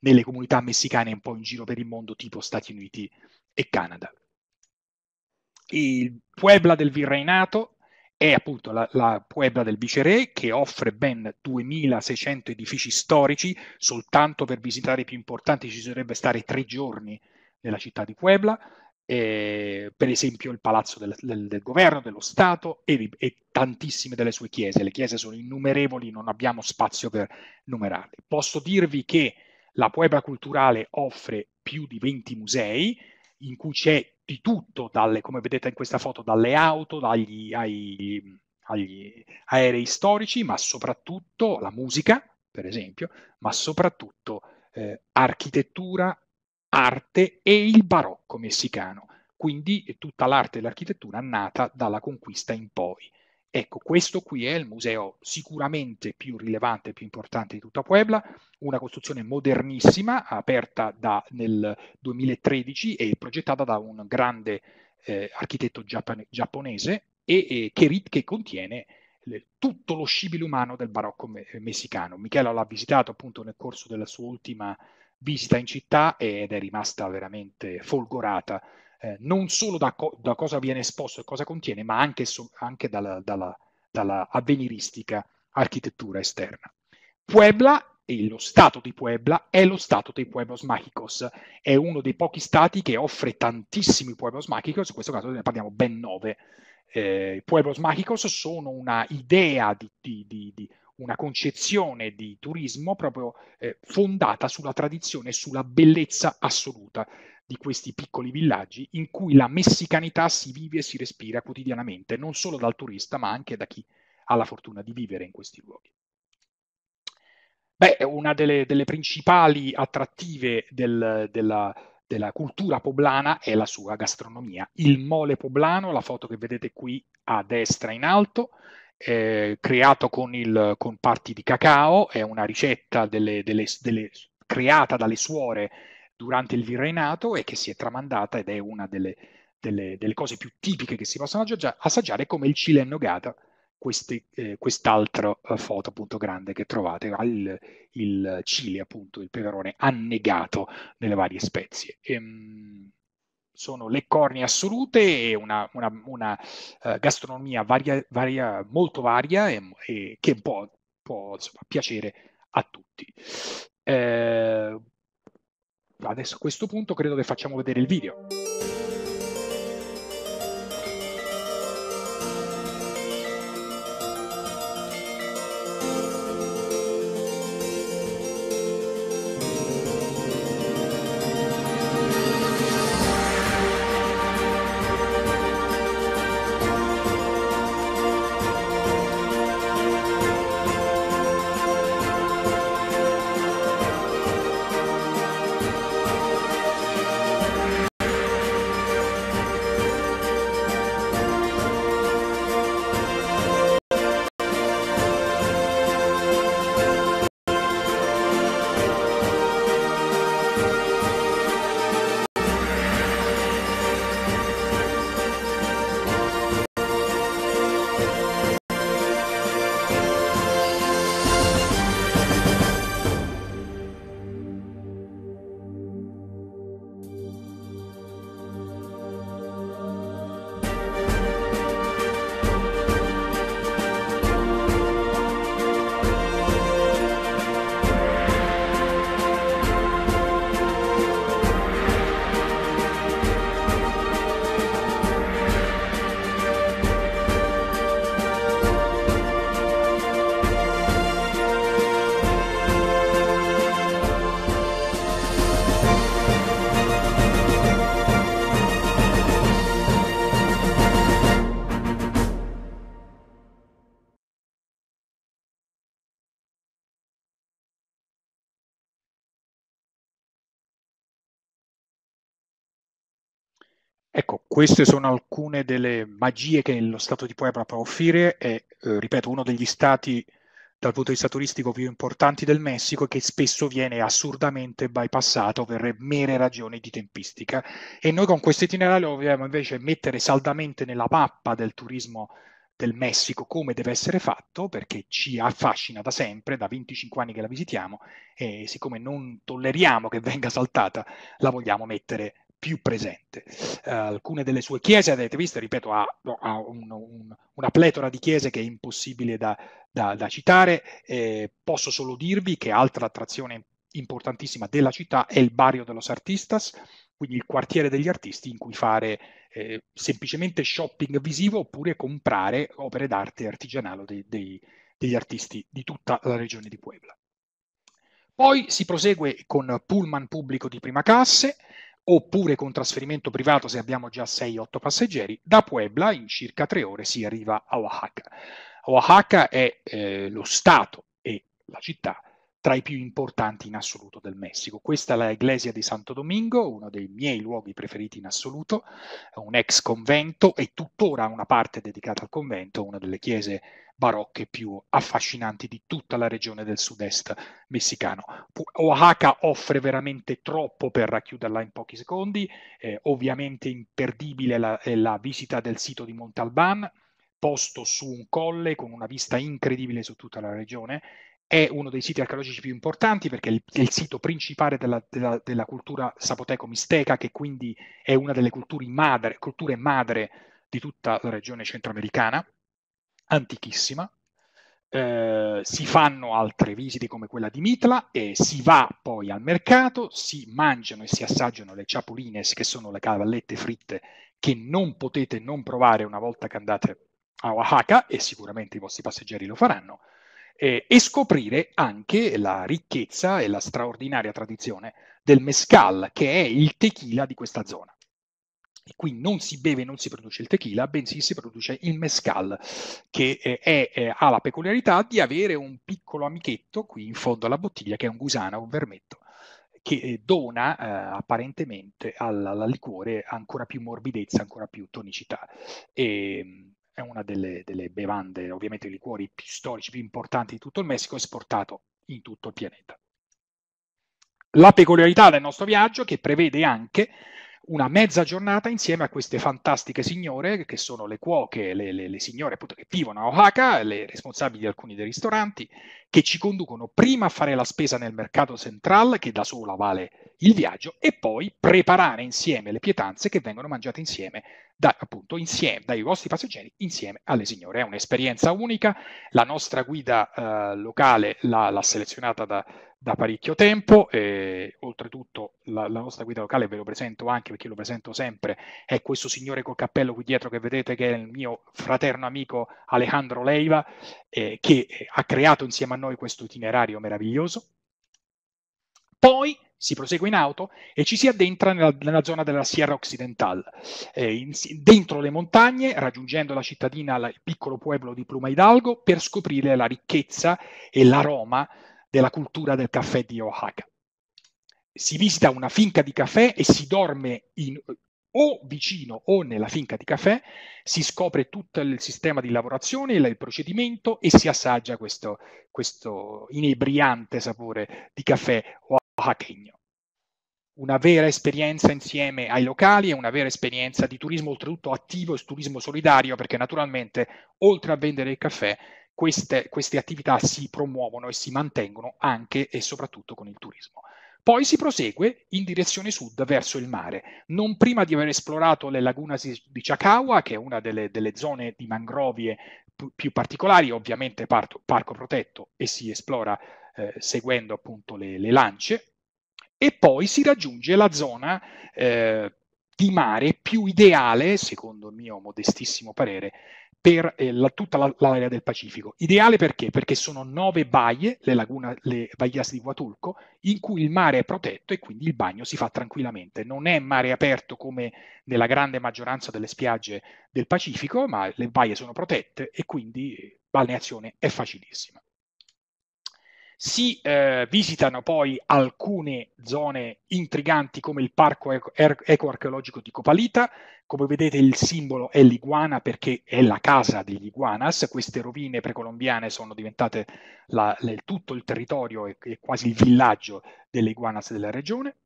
nelle comunità messicane un po' in giro per il mondo tipo Stati Uniti e Canada. Il Puebla del Virreinato è appunto la, la Puebla del Viceré che offre ben 2600 edifici storici, soltanto per visitare i più importanti ci dovrebbe stare tre giorni nella città di Puebla, eh, per esempio il palazzo del, del, del governo, dello Stato e, e, tantissime delle sue chiese. Le chiese sono innumerevoli, non abbiamo spazio per numerarle. Posso dirvi che la Puebla Culturale offre più di 20 musei, in cui c'è di tutto, dalle, come vedete in questa foto, dalle auto dagli, ai, agli aerei storici, ma soprattutto la musica, per esempio, ma soprattutto eh, architettura, arte e il barocco messicano. Quindi eh, tutta l'arte e l'architettura nata dalla conquista in poi. Ecco, questo qui è il museo sicuramente più rilevante e più importante di tutta Puebla, una costruzione modernissima, aperta da, nel 2013 e progettata da un grande eh, architetto giappone, giapponese e, e che, che, contiene le, tutto lo scibile umano del barocco me, messicano. Michela l'ha visitato appunto nel corso della sua ultima visita in città ed è rimasta veramente folgorata eh, non solo da, co- da, cosa viene esposto e cosa contiene, ma anche, so- anche dalla, dalla, dalla, avveniristica architettura esterna. Puebla e lo Stato di Puebla è lo Stato dei Pueblos Mágicos, è uno dei pochi Stati che offre tantissimi Pueblos Mágicos, in questo caso ne parliamo ben nove. Eh, Pueblos Mágicos sono una idea di, di, di, di una concezione di turismo proprio eh, fondata sulla tradizione e sulla bellezza assoluta di questi piccoli villaggi in cui la messicanità si vive e si respira quotidianamente, non solo dal turista, ma anche da chi ha la fortuna di vivere in questi luoghi. Beh, una delle, delle principali attrattive del, della, della cultura poblana è la sua gastronomia. Il mole poblano, la foto che vedete qui a destra in alto, eh, creato con, il, con, parti di cacao, è una ricetta delle, delle, creata dalle suore durante il virreinato e che si è tramandata ed è una delle, delle, delle cose più tipiche che si possono assaggiare, come il Cile in nogata, questi, eh, quest'altra eh, foto appunto grande che trovate, ah, il, il chile appunto, il peperone annegato nelle varie spezie. Ehm, sono le cornie assolute e una, una, una uh, gastronomia varia, varia, molto varia e, e che può, può insomma, piacere a tutti. Eh, adesso a questo punto credo che facciamo vedere il video. Ecco, queste sono alcune delle magie che lo Stato di Puebla può offrire è, eh, ripeto, uno degli stati dal punto di vista turistico più importanti del Messico che spesso viene assurdamente bypassato per mere ragioni di tempistica. E noi con questo itinerario vogliamo invece mettere saldamente nella mappa del turismo del Messico come deve essere fatto perché ci affascina da sempre, da 25 anni che la visitiamo e siccome non tolleriamo che venga saltata la vogliamo mettere più presente. Uh, alcune delle sue chiese, avete visto, ripeto, ha, ha un, un, una pletora di chiese che è impossibile da, da, da citare. Eh, posso solo dirvi che altra attrazione importantissima della città è il Barrio de los Artistas, quindi il quartiere degli artisti in cui fare eh, semplicemente shopping visivo oppure comprare opere d'arte artigianale dei, dei, degli artisti di tutta la regione di Puebla. Poi si prosegue con pullman pubblico di prima classe, oppure con trasferimento privato se abbiamo già 6-8 passeggeri, da Puebla in circa 3 ore si arriva a Oaxaca. Oaxaca è eh, lo stato e la città tra i più importanti in assoluto del Messico. Questa è la Iglesia di Santo Domingo, uno dei miei luoghi preferiti in assoluto, un ex convento e tuttora una parte dedicata al convento, una delle chiese barocche più affascinanti di tutta la regione del sud-est messicano. Oaxaca offre veramente troppo per racchiuderla in pochi secondi, eh, ovviamente imperdibile la, eh, la visita del sito di Montalban, posto su un colle con una vista incredibile su tutta la regione, è uno dei siti archeologici più importanti perché è il, è il sito principale della, della, della cultura sapoteco-misteca, che quindi è una delle culture madre, culture madre di tutta la regione centroamericana antichissima, eh, si fanno altre visite come quella di Mitla e si va poi al mercato, si mangiano e si assaggiano le ciapolines che sono le cavallette fritte che non potete non provare una volta che andate a Oaxaca e sicuramente i vostri passeggeri lo faranno eh, e scoprire anche la ricchezza e la straordinaria tradizione del mezcal che è il tequila di questa zona qui non si beve, non si produce il tequila, bensì si produce il mezcal, che eh, è, eh, ha la peculiarità di avere un piccolo amichetto qui in fondo alla bottiglia, che è un gusano, un vermetto, che eh, dona eh, apparentemente al, alla, liquore ancora più morbidezza, ancora più tonicità. E, ehm, è una delle, delle bevande, ovviamente i liquori più storici, più importanti di tutto il Messico, esportato in tutto il pianeta. La peculiarità del nostro viaggio, che prevede anche una mezza giornata insieme a queste fantastiche signore che sono le cuoche, le, le, le signore appunto che vivono a Oaxaca, le responsabili di alcuni dei ristoranti che ci conducono prima a fare la spesa nel mercato centrale, che da sola vale il viaggio, e poi preparare insieme le pietanze che vengono mangiate insieme, da, appunto, insieme dai vostri passeggeri insieme alle signore. È un'esperienza unica, la nostra guida eh, locale l'ha, l'ha selezionata da, da parecchio tempo. E, oltretutto, la, la, nostra guida locale ve lo presento anche perché lo presento sempre. È questo signore col cappello qui dietro che vedete, che è il mio fraterno amico Alejandro Leiva, eh, che ha creato insieme a noi questo itinerario meraviglioso. Poi si prosegue in auto e ci si addentra nella, nella zona della Sierra Occidental, eh, in, dentro le montagne, raggiungendo la cittadina, la, il piccolo pueblo di Pluma Hidalgo, per scoprire la ricchezza e l'aroma della cultura del caffè di Oaxaca. Si visita una finca di caffè e si dorme in, o vicino o nella finca di caffè si scopre tutto il sistema di lavorazione, il procedimento e si assaggia questo, questo inebriante sapore di caffè o hakegno. Una vera esperienza insieme ai locali e una vera esperienza di turismo oltretutto attivo e turismo solidario perché naturalmente oltre a vendere il caffè queste, queste attività si promuovono e si mantengono anche e soprattutto con il turismo. Poi si prosegue in direzione sud verso il mare, non prima di aver esplorato le lagune di Chakawa, che è una delle, delle zone di mangrovie p- più particolari, ovviamente parto, parco protetto e si esplora eh, seguendo appunto le, le, lance, e poi si raggiunge la zona eh, di mare più ideale, secondo il mio modestissimo parere, per eh, la, tutta la, l'area del Pacifico. Ideale perché? Perché sono nove baie, le, lagune, le baglias di Huatulco, in cui il mare è protetto e quindi il bagno si fa tranquillamente. Non è mare aperto come nella grande maggioranza delle spiagge del Pacifico, ma le baie sono protette e quindi eh, balneazione è facilissima. Si eh, visitano poi alcune zone intriganti come il parco er-, ecoarcheologico di Copalita, come vedete il simbolo è l'iguana perché è la casa degli iguanas, queste rovine precolombiane sono diventate la, le, tutto il territorio e, e quasi il villaggio delle iguanas della regione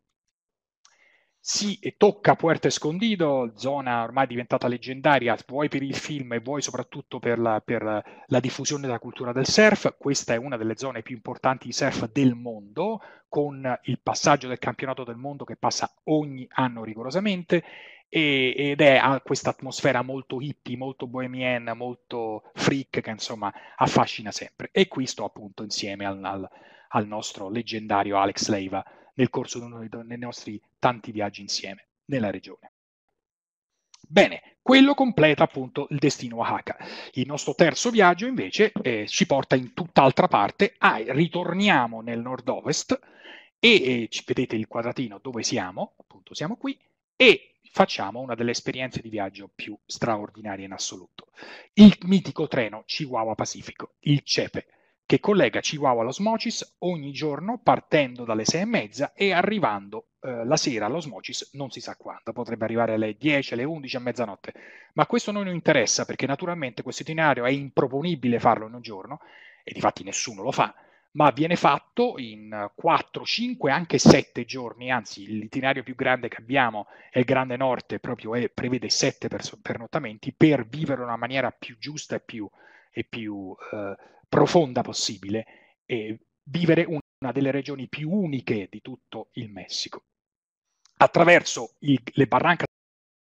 si tocca Puerto Escondido, zona ormai diventata leggendaria, vuoi per il film e vuoi soprattutto per la, per la, diffusione della cultura del surf. Questa è una delle zone più importanti di surf del mondo, con il passaggio del campionato del mondo che passa ogni anno rigorosamente ed è ha questa atmosfera molto hippie, molto bohemian, molto freak che insomma affascina sempre. E qui sto appunto insieme al, al, al nostro leggendario Alex Leiva nel corso dei nostri tanti viaggi insieme nella regione. Bene, quello completa appunto il destino Oaxaca. Il nostro terzo viaggio invece eh, ci porta in tutt'altra parte, ah, ritorniamo nel nord-ovest e eh, vedete il quadratino dove siamo, appunto siamo qui, e facciamo una delle esperienze di viaggio più straordinarie in assoluto. Il mitico treno Chihuahua Pacifico, il CEPE che collega Chihuahua allo ogni giorno partendo dalle sei e mezza e arrivando eh, la sera allo non si sa quando, potrebbe arrivare alle 10, alle 11, a mezzanotte, ma questo a noi non interessa perché naturalmente questo itinerario è improponibile farlo in un giorno e difatti nessuno lo fa, ma viene fatto in 4, 5, anche 7 giorni, anzi l'itinerario più grande che abbiamo è il Grande Norte, proprio è, prevede 7 pernottamenti per, per viverlo in una maniera più giusta e più, e più eh, profonda possibile e vivere una delle regioni più uniche di tutto il Messico. Attraverso il, le Barrancas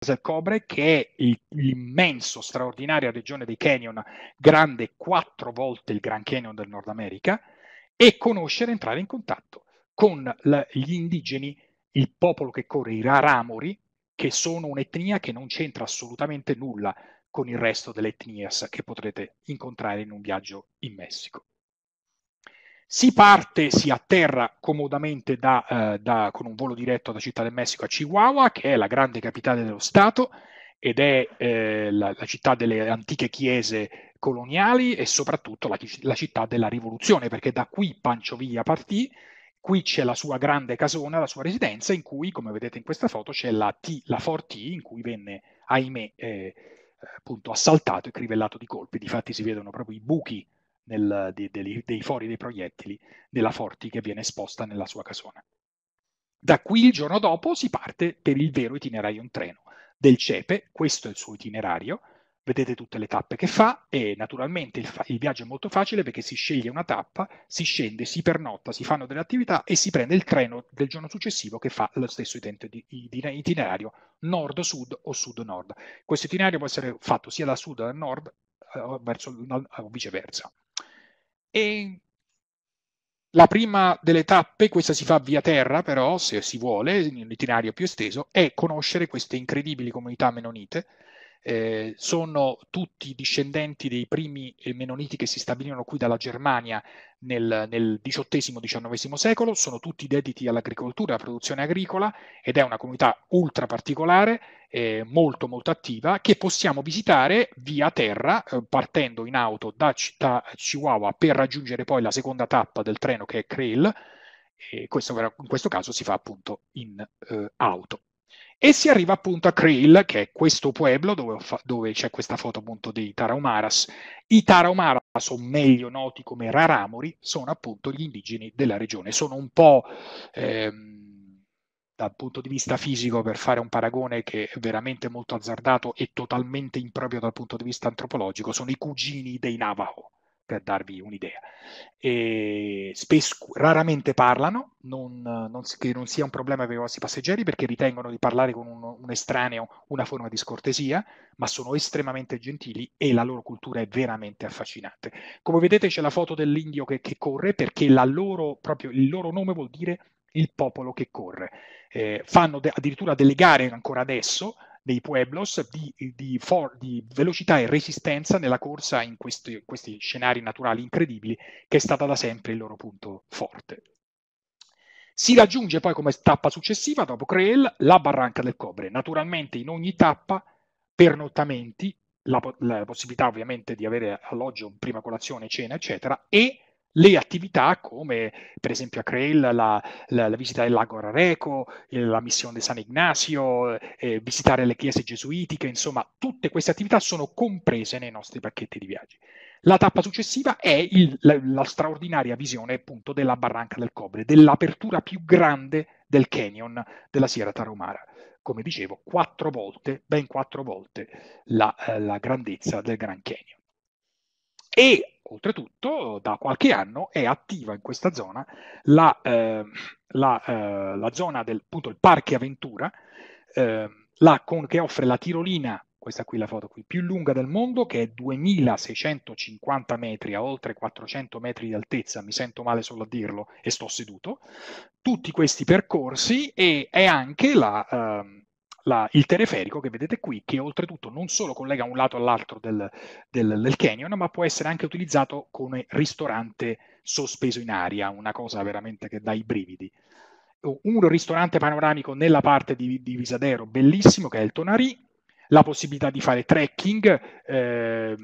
del Cobre, che è l'immenso, straordinaria regione dei canyon, grande quattro volte il Grand Canyon del Nord America, e conoscere, entrare in contatto con la, gli indigeni, il popolo che corre, i raramori, che sono un'etnia che non c'entra assolutamente nulla con il resto delle etnias che potrete incontrare in un viaggio in Messico. Si parte, si atterra comodamente da, eh, da, con un volo diretto da Città del Messico a Chihuahua, che è la grande capitale dello Stato ed è eh, la, la, città delle antiche chiese coloniali e soprattutto la, la città della rivoluzione, perché da qui Pancio Villa partì qui c'è la sua grande casona, la sua residenza, in cui, come vedete in questa foto, c'è la, T, la 4T, in cui venne, ahimè, eh, appunto assaltato e crivellato di colpi. Difatti si vedono proprio i buchi nel, dei, dei, dei fori dei proiettili della Forti che viene esposta nella sua casona. Da qui il giorno dopo si parte per il vero itinerario in treno del CEPE, questo è il suo itinerario, vedete tutte le tappe che fa e naturalmente il, fa- il, viaggio è molto facile perché si sceglie una tappa, si scende, si pernotta, si fanno delle attività e si prende il treno del giorno successivo che fa lo stesso itinerario nord-sud o sud-nord. Questo itinerario può essere fatto sia da sud che da nord eh, verso, o viceversa. E la prima delle tappe, questa si fa via terra però, se si vuole, in un itinerario più esteso, è conoscere queste incredibili comunità menonite, eh, sono tutti discendenti dei primi eh, menoniti che si stabilirono qui dalla Germania nel, nel XVIII-XIX secolo, sono tutti dediti all'agricoltura, alla produzione agricola ed è una comunità ultra particolare, eh, molto molto attiva, che possiamo visitare via terra, eh, partendo in auto da città Chihuahua per raggiungere poi la seconda tappa del treno che è Creil, e questo, in questo caso si fa appunto in eh, auto. E si arriva appunto a Creel, che è questo pueblo dove, dove c'è questa foto appunto dei Tarahumaras. I Tarahumaras, o meglio noti come Raramori, sono appunto gli indigeni della regione. Sono un po'... Ehm, dal punto di vista fisico, per fare un paragone che è veramente molto azzardato e totalmente improprio dal punto di vista antropologico, sono i cugini dei Navajo per darvi un'idea. E spesso, raramente parlano, non, non, che non sia un problema per i vostri passeggeri perché ritengono di parlare con un, un, estraneo una forma di scortesia, ma sono estremamente gentili e la loro cultura è veramente affascinante. Come vedete c'è la foto dell'indio che, che corre perché loro, proprio il loro nome vuol dire il popolo che corre. Eh, fanno de- addirittura delle gare ancora adesso dei pueblos di, di, for- di velocità e resistenza nella corsa in questi, questi scenari naturali incredibili, che è stata da sempre il loro punto forte. Si raggiunge poi come tappa successiva, dopo Creel, la Barranca del Cobre. Naturalmente in ogni tappa, pernottamenti, la, la possibilità ovviamente di avere alloggio, prima colazione, cena, eccetera, e le attività come per esempio a Creil la, la, la visita del lago Rareco, eh, la missione di San Ignacio, eh, eh, visitare le chiese gesuitiche, insomma tutte queste attività sono comprese nei nostri pacchetti di viaggi. La tappa successiva è il, la, la, straordinaria visione appunto della Barranca del Cobre, dell'apertura più grande del canyon della Sierra Tarahumara. Come dicevo, quattro volte, ben quattro volte la, eh, la grandezza del Gran Canyon. E Oltretutto, da qualche anno è attiva in questa zona la, eh, la, eh, la zona del appunto, il Parche Aventura, eh, con, che offre la tirolina, questa qui la foto qui, più lunga del mondo, che è 2650 metri a oltre 400 metri di altezza, mi sento male solo a dirlo e sto seduto, tutti questi percorsi e è anche la... Ehm, la, il teleferico che vedete qui, che oltretutto non solo collega un lato all'altro del, del, del canyon, ma può essere anche utilizzato come ristorante sospeso in aria, una cosa veramente che dà i brividi un ristorante panoramico nella parte di, di, Visadero, bellissimo, che è il Tonari, la possibilità di fare trekking eh,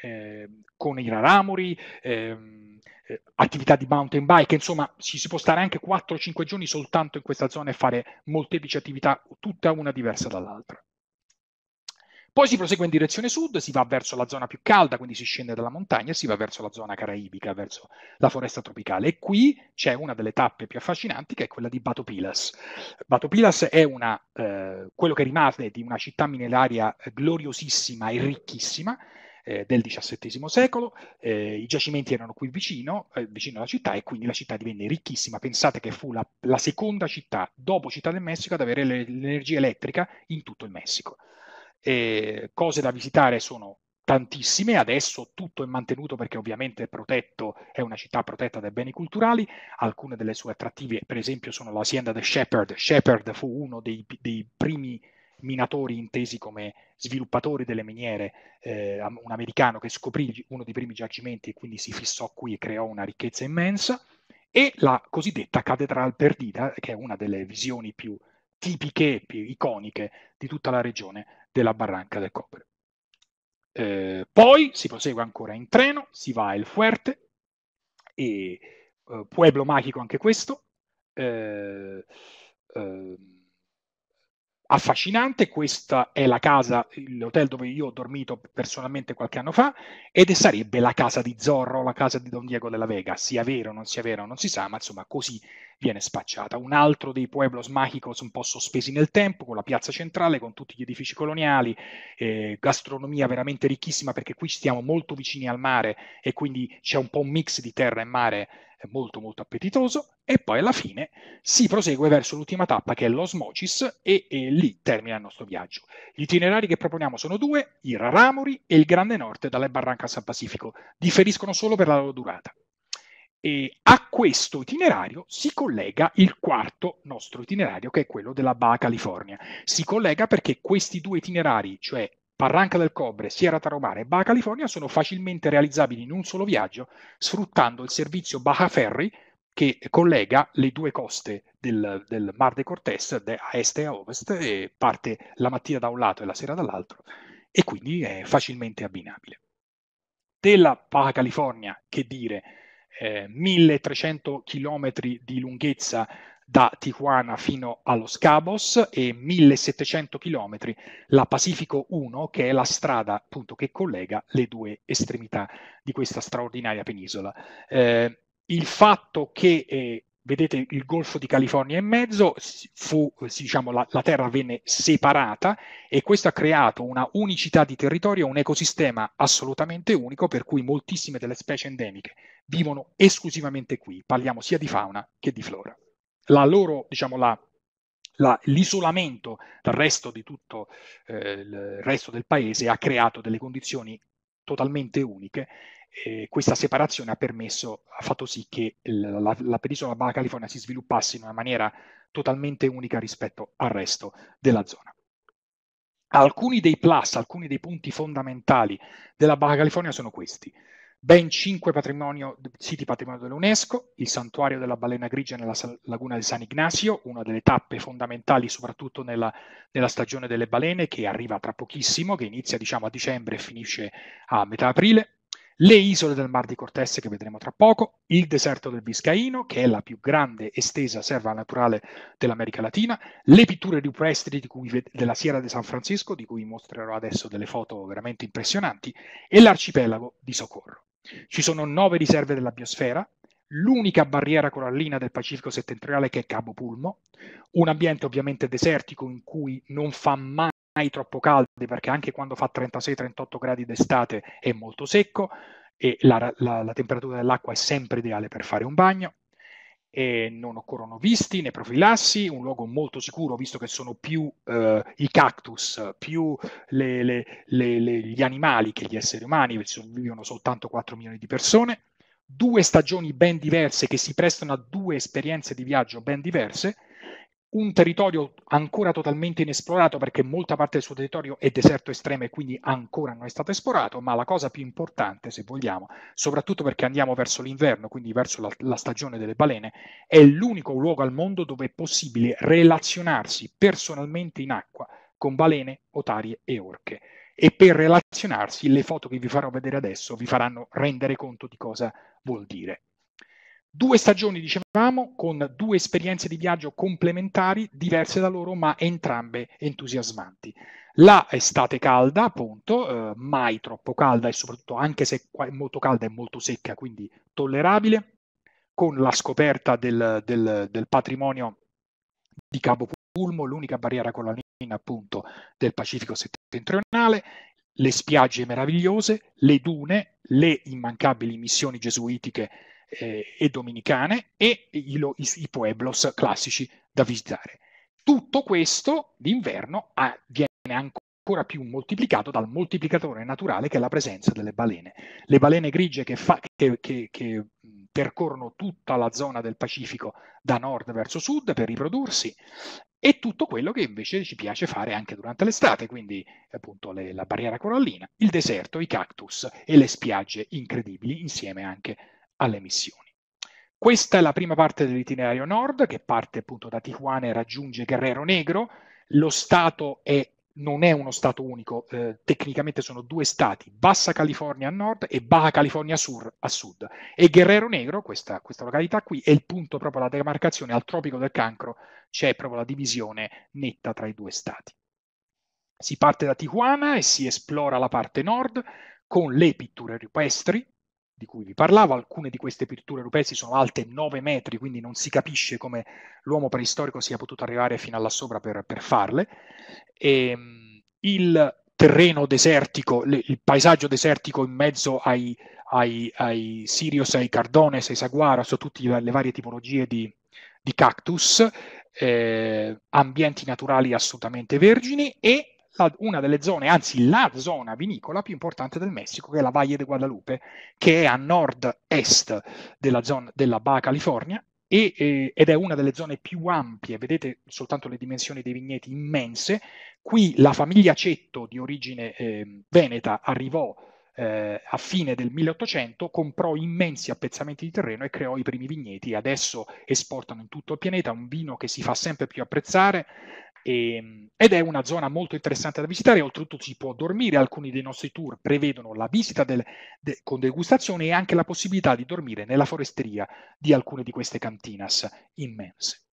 eh, con i raramuri, eh, eh, attività di mountain bike, insomma ci si può stare anche 4-5 giorni soltanto in questa zona e fare molteplici attività, tutta una diversa dall'altra. Poi si prosegue in direzione sud, si va verso la zona più calda, quindi si scende dalla montagna e si va verso la zona caraibica, verso la foresta tropicale. E qui c'è una delle tappe più affascinanti che è quella di Batopilas. Batopilas è una, eh, quello che rimane di una città mineraria gloriosissima e ricchissima, eh, del XVII secolo, eh, i giacimenti erano qui vicino, eh, vicino alla città e quindi la città divenne ricchissima. Pensate che fu la, la seconda città dopo Città del Messico ad avere l'energia elettrica in tutto il Messico. cose da visitare sono tantissime, adesso tutto è mantenuto perché ovviamente è protetto, è una città protetta dai beni culturali, alcune delle sue attrattive per esempio sono l'azienda The Shepherd, Shepherd fu uno dei, dei primi minatori intesi come sviluppatori delle miniere, eh, un americano che scoprì uno dei primi giacimenti e quindi si fissò qui e creò una ricchezza immensa, e la cosiddetta cattedrale perdita, che è una delle visioni più tipiche, e più iconiche di tutta la regione della Barranca del Cobre. Eh, poi si prosegue ancora in treno, si va a El Fuerte, e eh, Pueblo Magico anche questo, eh, ehm, affascinante, questa è la casa, l'hotel dove io ho dormito personalmente qualche anno fa, ed è sarebbe la casa di Zorro, la casa di Don Diego della Vega, sia vero o non sia vero non si sa, ma insomma così viene spacciata. Un altro dei pueblos magicos un po' sospesi nel tempo, con la piazza centrale, con tutti gli edifici coloniali, eh, gastronomia veramente ricchissima perché qui stiamo molto vicini al mare e quindi c'è un po' un mix di terra e mare molto molto appetitoso e poi alla fine si prosegue verso l'ultima tappa che è l'osmocis e, e lì termina il nostro viaggio. Gli itinerari che proponiamo sono due, il Raramuri e il Grande Norte dalle Barranca al San Pacifico, differiscono solo per la loro durata. E a questo itinerario si collega il quarto nostro itinerario, che è quello della Baja California. Si collega perché questi due itinerari, cioè Barranca del Cobre, Sierra Taromara e Baja California sono facilmente realizzabili in un solo viaggio sfruttando il servizio Baja Ferry che collega le due coste del, del Mar de Cortés de, a est e a ovest e parte la mattina da un lato e la sera dall'altro e quindi è facilmente abbinabile. Della Baja California, che dire, eh, 1300 km di lunghezza da Tijuana fino a Los Cabos e 1700 km la Pacifico 1, che è la strada appunto che collega le due estremità di questa straordinaria penisola. Eh, il fatto che eh, vedete il Golfo di California in mezzo, fu, diciamo, la, la, terra venne separata e questo ha creato una unicità di territorio, un ecosistema assolutamente unico per cui moltissime delle specie endemiche vivono esclusivamente qui. Parliamo sia di fauna che di flora la loro, diciamo, la, la, l'isolamento dal resto di tutto eh, il resto del paese ha creato delle condizioni totalmente uniche. Eh, questa separazione ha permesso, ha fatto sì che la, la, la penisola Baja California si sviluppasse in una maniera totalmente unica rispetto al resto della zona. Alcuni dei plus, alcuni dei punti fondamentali della Baja California sono questi ben cinque patrimonio, siti patrimonio dell'UNESCO, il santuario della balena grigia nella laguna di San Ignacio, una delle tappe fondamentali soprattutto nella, nella stagione delle balene che arriva tra pochissimo, che inizia diciamo, a dicembre e finisce a metà aprile, le isole del Mar di Cortese che vedremo tra poco, il deserto del Biscaino che è la più grande estesa serva naturale dell'America Latina, le pitture di rupestri della Sierra di San Francisco di cui mostrerò adesso delle foto veramente impressionanti e l'arcipelago di Socorro. Ci sono nove riserve della biosfera, l'unica barriera corallina del Pacifico settentrionale che è Cabo Pulmo, un ambiente ovviamente desertico in cui non fa mai troppo caldo perché anche quando fa 36-38 gradi d'estate è molto secco e la, la, la temperatura dell'acqua è sempre ideale per fare un bagno e non occorrono visti né profilassi, un luogo molto sicuro visto che sono più eh, i cactus, più le, le, le, gli animali che gli esseri umani, vivono soltanto 4 milioni di persone, due stagioni ben diverse che si prestano a due esperienze di viaggio ben diverse, un territorio ancora totalmente inesplorato perché molta parte del suo territorio è deserto estremo e quindi ancora non è stato esplorato, ma la cosa più importante, se vogliamo, soprattutto perché andiamo verso l'inverno, quindi verso la, la stagione delle balene, è l'unico luogo al mondo dove è possibile relazionarsi personalmente in acqua con balene, otarie e orche. E per relazionarsi, le foto che vi farò vedere adesso vi faranno rendere conto di cosa vuol dire. Due stagioni, dicevamo, con due esperienze di viaggio complementari, diverse da loro, ma entrambe entusiasmanti. La estate calda, appunto, eh, mai troppo calda e soprattutto anche se è molto calda è molto secca, quindi tollerabile, con la scoperta del, del, del patrimonio di Cabo Pulmo, l'unica barriera corallina appunto del Pacifico settentrionale, le spiagge meravigliose, le dune, le immancabili missioni gesuitiche eh, e dominicane e i, lo, i, i, pueblos classici da visitare. Tutto questo d'inverno ha, viene ancora più moltiplicato dal moltiplicatore naturale che è la presenza delle balene. Le balene grigie che, fa, che, che, che percorrono tutta la zona del Pacifico da nord verso sud per riprodursi e tutto quello che invece ci piace fare anche durante l'estate, quindi appunto le, la barriera corallina, il deserto, i cactus e le spiagge incredibili insieme anche alle missioni. Questa è la prima parte dell'itinerario nord che parte appunto da Tijuana e raggiunge Guerrero Negro. Lo Stato è, non è uno Stato unico, eh, tecnicamente sono due Stati, Bassa California a nord e Baja California Sur a sud. E Guerrero Negro, questa, questa località qui, è il punto proprio della demarcazione al Tropico del Cancro, c'è proprio la divisione netta tra i due Stati. Si parte da Tijuana e si esplora la parte nord con le pitture rupestri, di cui vi parlavo. Alcune di queste pitture rupestri sono alte 9 metri, quindi non si capisce come l'uomo preistorico sia potuto arrivare fino là sopra per, per farle. E, ehm, il terreno desertico, le, il paesaggio desertico in mezzo ai, ai, ai Sirius, ai Cardones, ai Saguaras, su tutte le varie tipologie di, di cactus, eh, ambienti naturali assolutamente vergini e la, una delle zone, anzi la zona vinicola più importante del Messico, che è la Valle de Guadalupe, che è a nord-est della, zona, della Baja California e, eh, ed è una delle zone più ampie, vedete soltanto le dimensioni dei vigneti immense. Qui la famiglia Cetto di origine eh, veneta arrivò eh, a fine del 1800, comprò immensi appezzamenti di terreno e creò i primi vigneti. Adesso esportano in tutto il pianeta un vino che si fa sempre più apprezzare, e, ehm, ed è una zona molto interessante da visitare, oltretutto si può dormire, alcuni dei nostri tour prevedono la visita del, de, con degustazione e anche la possibilità di dormire nella foresteria di alcune di queste cantinas immense.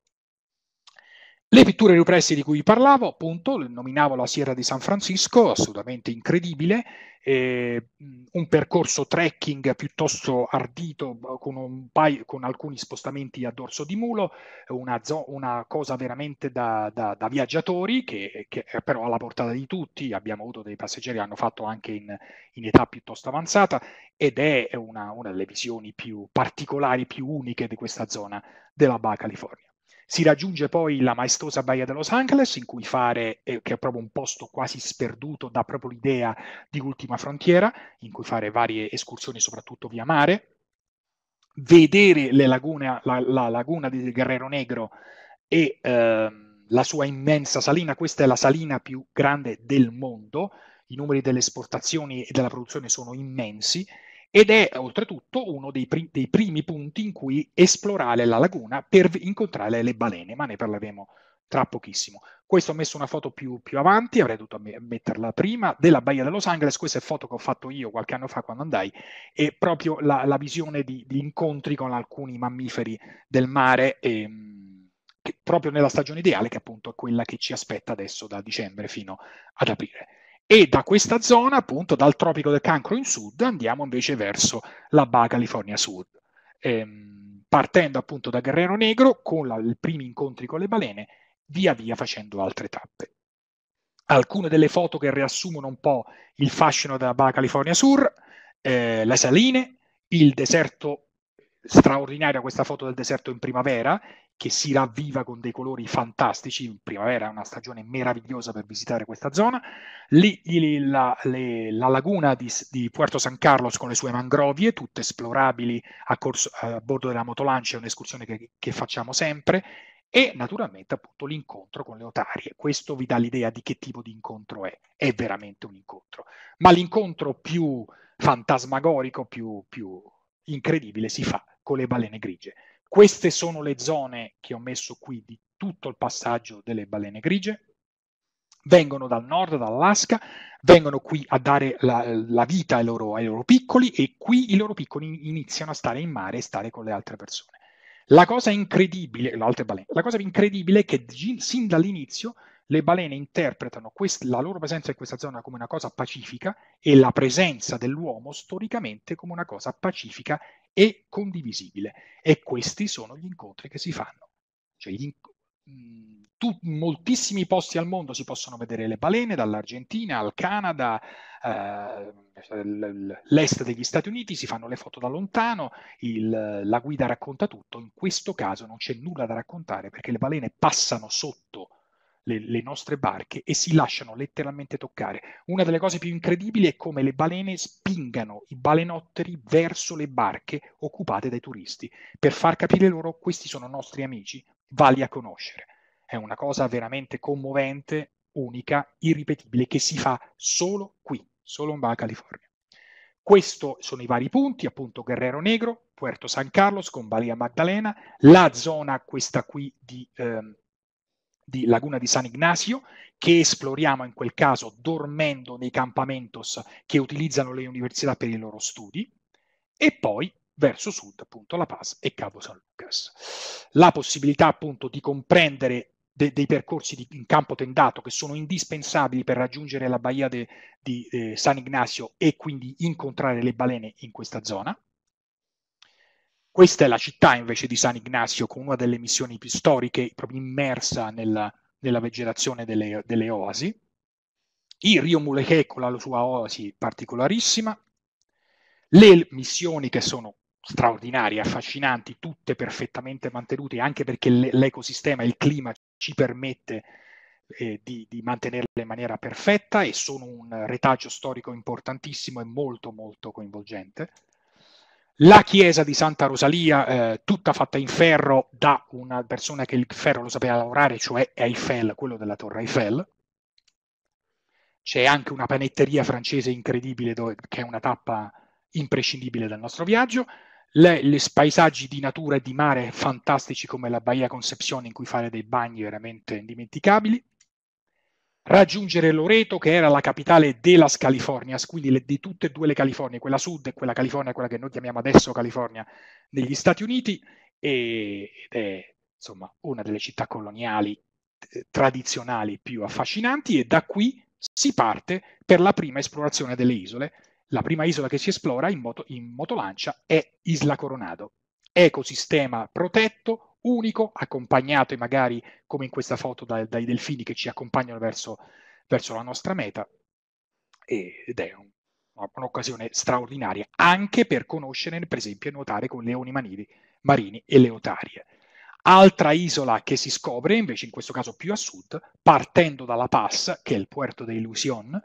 Le pitture rupestri di cui parlavo, appunto, nominavo la Sierra di San Francisco, assolutamente incredibile, eh, un percorso trekking piuttosto ardito con, paio, con, alcuni spostamenti a dorso di mulo, una, zo- una cosa veramente da, da, da viaggiatori che, che è però alla portata di tutti, abbiamo avuto dei passeggeri che hanno fatto anche in, in età piuttosto avanzata ed è una, una delle visioni più particolari, più uniche di questa zona della Baja California. Si raggiunge poi la maestosa Baia de Los Angeles, in cui fare, eh, che è proprio un posto quasi sperduto, da proprio l'idea di Ultima Frontiera, in cui fare varie escursioni, soprattutto via mare. Vedere lagune, la, la, laguna del Guerrero Negro e ehm, la sua immensa salina, questa è la salina più grande del mondo, i numeri delle esportazioni e della produzione sono immensi ed è oltretutto uno dei, pri- dei, primi punti in cui esplorare la laguna per incontrare le balene, ma ne parleremo tra pochissimo. Questo ho messo una foto più, più avanti, avrei dovuto me- metterla prima, della Baia dello Los Angeles, questa è foto che ho fatto io qualche anno fa quando andai, e proprio la, la visione di, di, incontri con alcuni mammiferi del mare, e, ehm, che, proprio nella stagione ideale, che appunto è quella che ci aspetta adesso da dicembre fino ad aprile e da questa zona, appunto, dal Tropico del Cancro in sud, andiamo invece verso la Baja California Sud, ehm, partendo appunto da Guerrero Negro con la, i primi incontri con le balene, via via facendo altre tappe. Alcune delle foto che riassumono un po' il fascino della Baja California Sur, eh, le saline, il deserto straordinaria questa foto del deserto in primavera, che si ravviva con dei colori fantastici. In primavera è una stagione meravigliosa per visitare questa zona. Lì la, le, la laguna di, di, Puerto San Carlos con le sue mangrovie, tutte esplorabili a, corso, a bordo della motolancia, è un'escursione che, che facciamo sempre e naturalmente appunto l'incontro con le otarie. Questo vi dà l'idea di che tipo di incontro è, è veramente un incontro. Ma l'incontro più fantasmagorico, più, più incredibile si fa con le balene grigie. Queste sono le zone che ho messo qui di tutto il passaggio delle balene grigie. Vengono dal nord, dall'Alaska, vengono qui a dare la, la vita ai loro, ai loro piccoli e qui i loro piccoli iniziano a stare in mare e stare con le altre persone. La cosa incredibile, balene, la cosa incredibile è che sin dall'inizio le balene interpretano quest, la loro presenza in questa zona come una cosa pacifica e la presenza dell'uomo storicamente come una cosa pacifica e condivisibile. E questi sono gli incontri che si fanno. Cioè, inc- in mm, moltissimi posti al mondo si possono vedere le balene, dall'Argentina al Canada, eh, l'est degli Stati Uniti, si fanno le foto da lontano, il, la guida racconta tutto, in questo caso non c'è nulla da raccontare perché le balene passano sotto le, le nostre barche e si lasciano letteralmente toccare. Una delle cose più incredibili è come le balene spingano i balenotteri verso le barche occupate dai turisti, per far capire loro questi sono nostri amici, vali a conoscere. È una cosa veramente commovente, unica, irripetibile, che si fa solo qui, solo in Baja California. Questi sono i vari punti, appunto Guerrero Negro, Puerto San Carlos con Balia Magdalena, la zona questa qui di, ehm, di Laguna di San Ignacio, che esploriamo in quel caso dormendo nei campamentos che utilizzano le università per i loro studi, e poi verso sud, appunto, La Paz e Cabo San Lucas. La possibilità, appunto, di comprendere de- dei percorsi di- in campo tendato che sono indispensabili per raggiungere la baia de- di eh, San Ignacio e quindi incontrare le balene in questa zona. Questa è la città invece di San Ignacio, con una delle missioni più storiche, proprio immersa nella, nella vegetazione delle, delle, oasi. Il Rio Muleche con la sua oasi particolarissima. Le missioni che sono straordinarie, affascinanti, tutte perfettamente mantenute, anche perché l'ecosistema, il clima ci permette eh, di, di, mantenerle in maniera perfetta e sono un retaggio storico importantissimo e molto molto coinvolgente la chiesa di Santa Rosalia, eh, tutta fatta in ferro da una persona che il ferro lo sapeva lavorare, cioè Eiffel, quello della Torre Eiffel. C'è anche una panetteria francese incredibile, dove, che è una tappa imprescindibile del nostro viaggio. Le, le paesaggi di natura e di mare fantastici come la Baia Concepzione, in cui fare dei bagni veramente indimenticabili raggiungere Loreto, che era la capitale della California, quindi le, di tutte e due le Californie, quella sud e quella California, quella che noi chiamiamo adesso California, negli Stati Uniti, e, ed è insomma una delle città coloniali eh, tradizionali più affascinanti e da qui si parte per la prima esplorazione delle isole. La prima isola che si esplora in, moto, in motolancia è Isla Coronado, ecosistema protetto, unico, accompagnato magari come in questa foto da, dai delfini che ci accompagnano verso, verso la nostra meta ed è un, un'occasione straordinaria anche per conoscere per esempio nuotare con leoni manili, marini e leotarie. Altra isola che si scopre invece in questo caso più a sud, partendo dalla Pass, che è il Puerto de Illusion,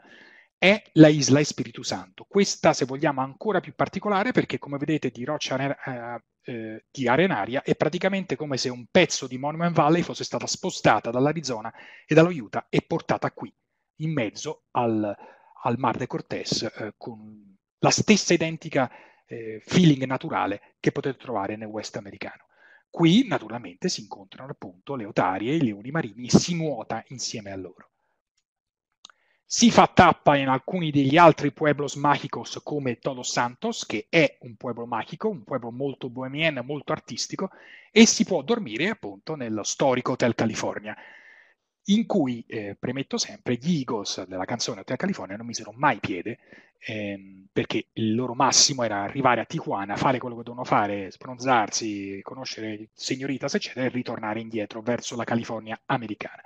è la Isla Espiritu Santo. Questa, se vogliamo, ancora più particolare perché, come vedete, di roccia eh, eh, di arenaria è praticamente come se un pezzo di Monument Valley fosse stata spostata dall'Arizona e dallo Utah e portata qui, in mezzo al, al Mar de Cortez, eh, con la stessa identica eh, feeling naturale che potete trovare nel West americano. Qui naturalmente si incontrano appunto le otarie, i leoni marini e si nuota insieme a loro si fa tappa in alcuni degli altri pueblos magicos come Todos Santos, che è un pueblo magico, un pueblo molto bohemien, molto artistico, e si può dormire appunto nello storico Hotel California, in cui, eh, premetto sempre, gli Eagles della canzone Hotel California non misero mai piede, ehm, perché il loro massimo era arrivare a Tijuana, fare quello che devono fare, spronzarsi, conoscere signoritas, eccetera, e ritornare indietro verso la California americana.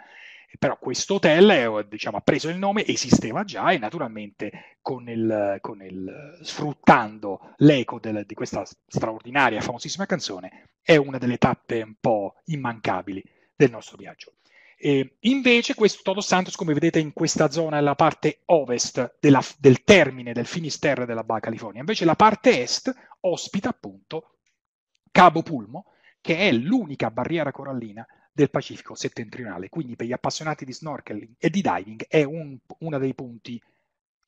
Però questo hotel diciamo, ha preso il nome, esisteva già e naturalmente con il, con il, sfruttando l'eco del, di questa straordinaria famosissima canzone è una delle tappe un po' immancabili del nostro viaggio. E invece questo Todos Santos, come vedete in questa zona, è la parte ovest della, del termine del Finisterre della Baja California, invece la parte est ospita appunto Cabo Pulmo, che è l'unica barriera corallina del Pacifico settentrionale. Quindi per gli appassionati di snorkeling e di diving è un, uno dei punti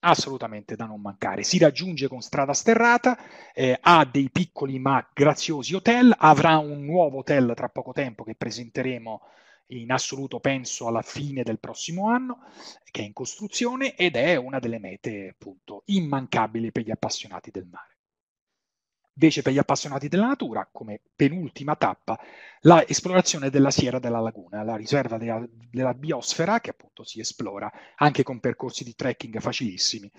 assolutamente da non mancare. Si raggiunge con strada sterrata, eh, ha dei piccoli ma graziosi hotel, avrà un nuovo hotel tra poco tempo che presenteremo in assoluto penso alla fine del prossimo anno, che è in costruzione ed è una delle mete appunto immancabili per gli appassionati del mare. Invece per gli appassionati della natura, come penultima tappa, la esplorazione della Sierra della Laguna, la riserva della, della biosfera che appunto si esplora anche con percorsi di trekking facilissimi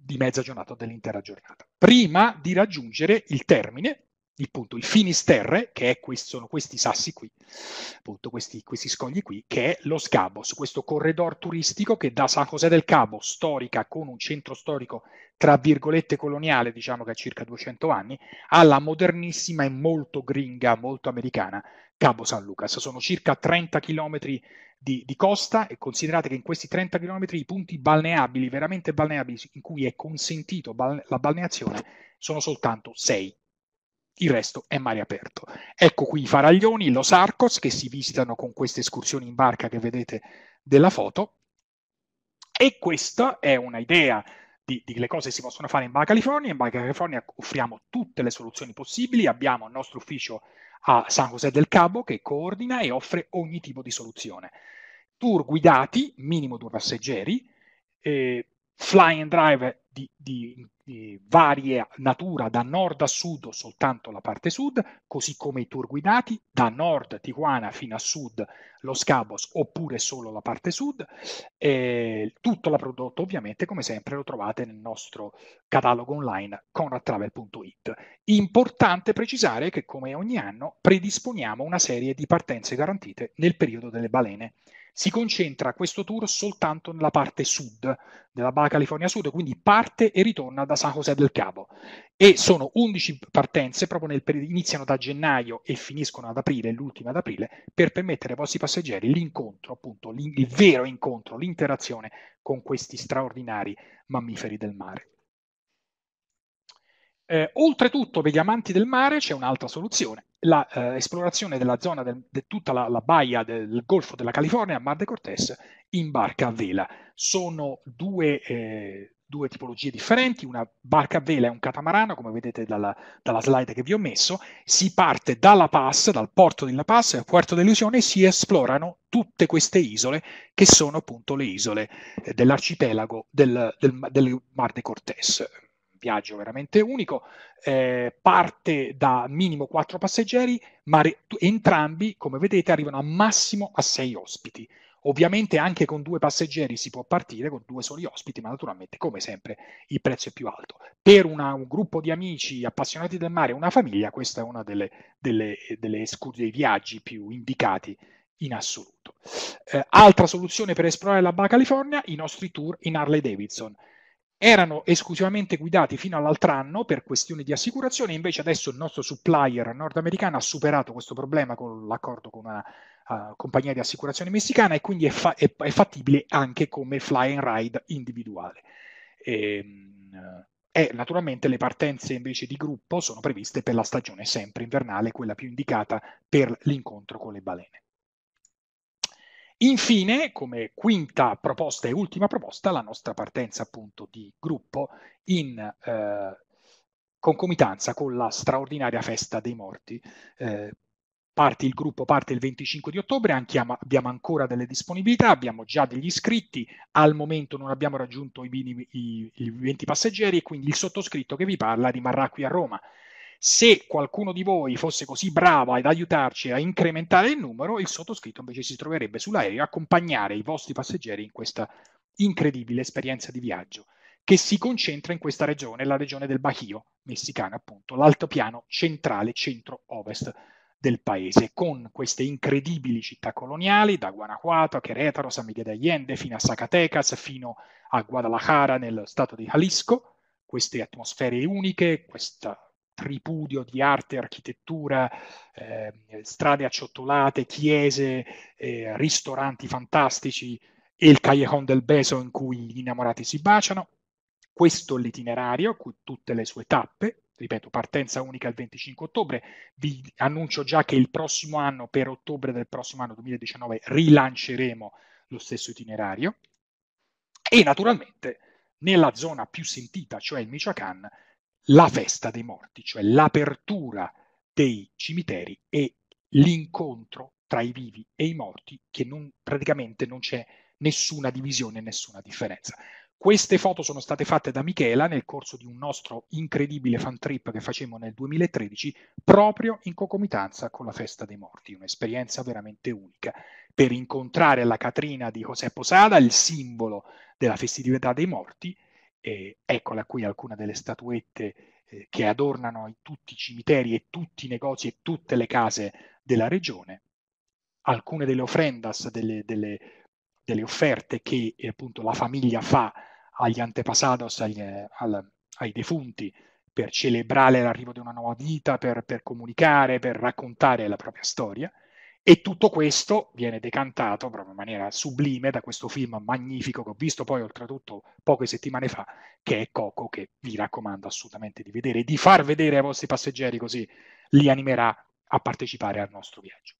di mezza giornata o dell'intera giornata, prima di raggiungere il termine il, punto, il finisterre, che questo, sono questi sassi qui, appunto questi, questi, scogli qui, che è lo Cabos, questo corridor turistico che da San José del Cabo, storica con un centro storico tra virgolette coloniale, diciamo che ha circa 200 anni, alla modernissima e molto gringa, molto americana Cabo San Lucas. Sono circa 30 km di, di, costa e considerate che in questi 30 km i punti balneabili, veramente balneabili, in cui è consentito bal- la balneazione, sono soltanto 6 il resto è mare aperto. Ecco qui i faraglioni, los arcos, che si visitano con queste escursioni in barca che vedete della foto. E questa è un'idea di, di, le cose che si possono fare in Baja California. In Baja California offriamo tutte le soluzioni possibili. Abbiamo il nostro ufficio a San José del Cabo che coordina e offre ogni tipo di soluzione. Tour guidati, minimo due passeggeri, eh, fly and drive di, di, di varia natura da nord a sud o soltanto la parte sud, così come i tour guidati da nord Tijuana fino a sud Los Cabos oppure solo la parte sud. E tutto prodotto ovviamente come sempre lo trovate nel nostro catalogo online conradtravel.it. Importante precisare che come ogni anno predisponiamo una serie di partenze garantite nel periodo delle balene si concentra questo tour soltanto nella parte sud della Baja California Sud, quindi parte e ritorna da San José del Cabo. E sono 11 partenze, proprio nel periodo, iniziano da gennaio e finiscono ad aprile, l'ultima ad aprile, per permettere ai vostri passeggeri l'incontro, appunto, il vero incontro, l'interazione con questi straordinari mammiferi del mare. Eh, oltretutto, per gli amanti del mare c'è un'altra soluzione l'esplorazione eh, della zona, di de, tutta la, la, baia del Golfo della California, Mar de Cortés, in barca a vela. Sono due, eh, due tipologie differenti, una barca a vela e un catamarano, come vedete dalla, dalla, slide che vi ho messo, si parte dalla Paz, dal porto della Paz, al Puerto dell'Illusione, e si esplorano tutte queste isole, che sono appunto le isole eh, dell'arcipelago del, del, del Mar de Cortés viaggio veramente unico eh, parte da minimo 4 passeggeri, ma re- entrambi, come vedete, arrivano a massimo a 6 ospiti. Ovviamente anche con due passeggeri si può partire, con due soli ospiti, ma naturalmente, come sempre, il prezzo è più alto. Per una, un gruppo di amici appassionati del mare, una famiglia, questo è uno delle, delle, delle escurs- dei viaggi più indicati in assoluto. Eh, altra soluzione per esplorare la Baja California, i nostri tour in Harley Davidson erano esclusivamente guidati fino all'altro anno per questioni di assicurazione, invece adesso il nostro supplier nordamericano ha superato questo problema con l'accordo con una uh, eh, eh, compagnia di assicurazione messicana e quindi è, fa- è, è, fattibile anche come fly and ride individuale. E, ehm, eh, e, naturalmente le partenze invece di gruppo sono previste per la stagione sempre invernale, quella più indicata per l'incontro con le balene. Infine, come quinta proposta e ultima proposta, la nostra partenza appunto di gruppo in eh, concomitanza con la straordinaria festa dei morti. Eh, parte il gruppo parte il 25 di ottobre, anche abbiamo ancora delle disponibilità, abbiamo già degli iscritti, al momento non abbiamo raggiunto i, minimi, i, i 20 passeggeri e quindi il sottoscritto che vi parla rimarrà qui a Roma se qualcuno di voi fosse così brava ad aiutarci a incrementare il numero, il sottoscritto invece si troverebbe sull'aereo a accompagnare i vostri passeggeri in questa incredibile esperienza di viaggio che si concentra in questa regione, la regione del Bajio messicano, appunto, l'altopiano centrale centro-ovest del paese, con queste incredibili città coloniali, da Guanajuato a Querétaro, San Miguel de Allende, fino a Zacatecas, fino a Guadalajara, nello stato di Jalisco, queste atmosfere uniche, questa tripudio di arte, architettura, eh, strade acciottolate, chiese, eh, ristoranti fantastici e il Callejon del Beso in cui gli innamorati si baciano. Questo è l'itinerario, con tutte le sue tappe, ripeto, partenza unica il 25 ottobre. Vi annuncio già che il prossimo anno, per ottobre del prossimo anno 2019, rilanceremo lo stesso itinerario. E naturalmente nella zona più sentita, cioè il Michoacán, la festa dei morti, cioè l'apertura dei cimiteri e l'incontro tra i vivi e i morti, che non, praticamente non c'è nessuna divisione, nessuna differenza. Queste foto sono state fatte da Michela nel corso di un nostro incredibile fan trip che facemmo nel 2013, proprio in concomitanza con la Festa dei Morti, un'esperienza veramente unica, per incontrare la Catrina di José Posada, il simbolo della festività dei morti, eh, eccola qui alcune delle statuette eh, che adornano tutti i cimiteri e tutti i negozi e tutte le case della regione. Alcune delle offrendas, delle, delle, delle offerte che eh, appunto la famiglia fa agli antepasados, agli, al, ai defunti, per celebrare l'arrivo di una nuova vita, per, per comunicare, per raccontare la propria storia e tutto questo viene decantato proprio in maniera sublime da questo film magnifico che ho visto poi oltretutto poche settimane fa, che è Coco, che vi raccomando assolutamente di vedere e di far vedere ai vostri passeggeri così li animerà a partecipare al nostro viaggio.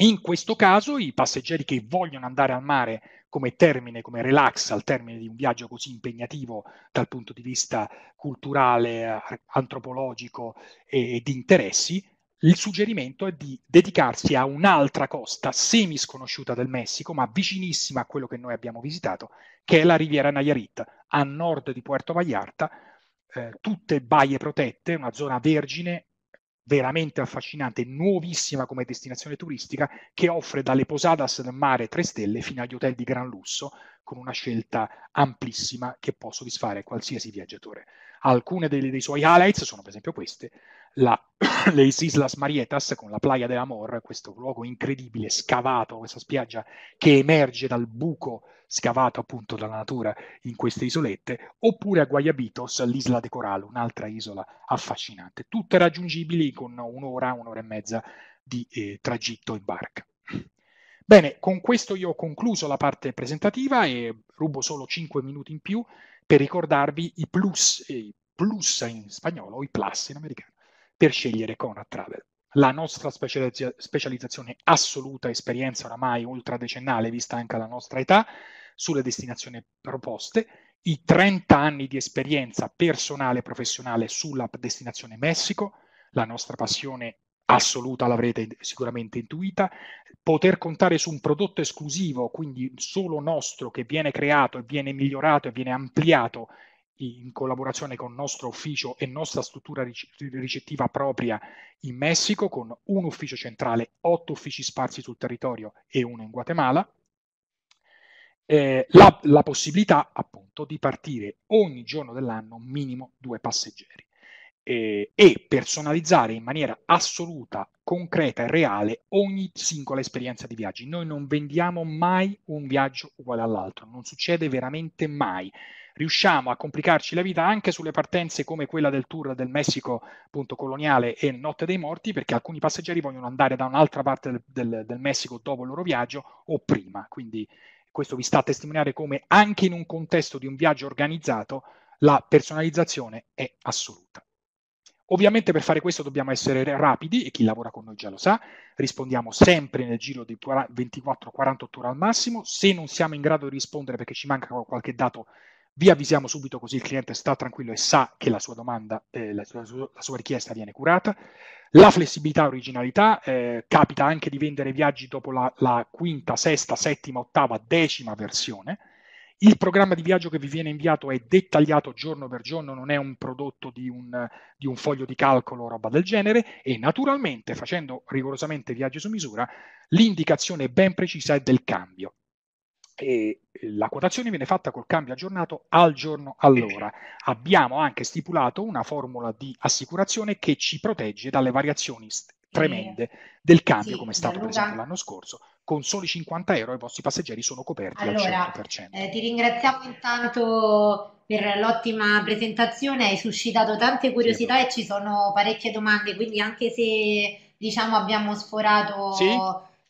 In questo caso i passeggeri che vogliono andare al mare come termine, come relax al termine di un viaggio così impegnativo dal punto di vista culturale, eh, antropologico e, e di interessi, il suggerimento è di dedicarsi a un'altra costa semi sconosciuta del Messico, ma vicinissima a quello che noi abbiamo visitato, che è la Riviera Nayarit, a nord di Puerto Vallarta, eh, tutte baie protette, una zona vergine veramente affascinante, nuovissima come destinazione turistica, che offre dalle posadas del mare 3 stelle fino agli hotel di gran lusso, con una scelta amplissima che può soddisfare qualsiasi viaggiatore. Alcune dei, dei suoi highlights sono per esempio queste, la, le Islas Marietas con la Playa del Amor, questo luogo incredibile scavato, questa spiaggia che emerge dal buco scavato appunto dalla natura in queste isolette, oppure a Guayabitos, l'isola de Coral, un'altra isola affascinante, tutte raggiungibili con un'ora, un'ora e mezza di eh, tragitto in barca. Bene, con questo io ho concluso la parte presentativa e rubo solo 5 minuti in più per ricordarvi i plus, eh, plus in spagnolo o i plus in americano per scegliere Conrad Travel. La nostra specializzazione assoluta, esperienza oramai ultradecennale, vista anche la nostra età, sulle destinazioni proposte, i 30 anni di esperienza personale e professionale sulla destinazione Messico, la nostra passione assoluta l'avrete sicuramente intuita, poter contare su un prodotto esclusivo, quindi solo nostro, che viene creato e viene migliorato e viene ampliato in collaborazione con il nostro ufficio e nostra struttura ricettiva propria in Messico, con un ufficio centrale, otto uffici sparsi sul territorio e uno in Guatemala, eh, la, la, possibilità appunto di partire ogni giorno dell'anno minimo due passeggeri eh, e personalizzare in maniera assoluta, concreta e reale ogni singola esperienza di viaggi. Noi non vendiamo mai un viaggio uguale all'altro, non succede veramente mai riusciamo a complicarci la vita anche sulle partenze come quella del tour del Messico appunto, coloniale e Notte dei Morti, perché alcuni passeggeri vogliono andare da un'altra parte del, del, del Messico dopo il loro viaggio o prima. Quindi questo vi sta a testimoniare come anche in un contesto di un viaggio organizzato la personalizzazione è assoluta. Ovviamente per fare questo dobbiamo essere rapidi e chi lavora con noi già lo sa, rispondiamo sempre nel giro di 24-48 ore al massimo, se non siamo in grado di rispondere perché ci manca qualche dato vi avvisiamo subito così il cliente sta tranquillo e sa che la sua domanda, eh, la, sua, la, sua, richiesta viene curata. La flessibilità, e originalità, eh, capita anche di vendere viaggi dopo la, la, quinta, sesta, settima, ottava, decima versione. Il programma di viaggio che vi viene inviato è dettagliato giorno per giorno, non è un prodotto di un, di un foglio di calcolo o roba del genere e naturalmente, facendo rigorosamente viaggi su misura, l'indicazione ben precisa è del cambio e eh, la quotazione viene fatta col cambio aggiornato al giorno all'ora. Abbiamo anche stipulato una formula di assicurazione che ci protegge dalle variazioni st- tremende del cambio, sì, come è stato per esempio l'anno scorso. Con soli 50 euro i vostri passeggeri sono coperti allora, al 100%. Eh, ti ringraziamo intanto per l'ottima presentazione, hai suscitato tante curiosità sì, e ci sono parecchie domande, quindi anche se diciamo abbiamo sforato... Sì?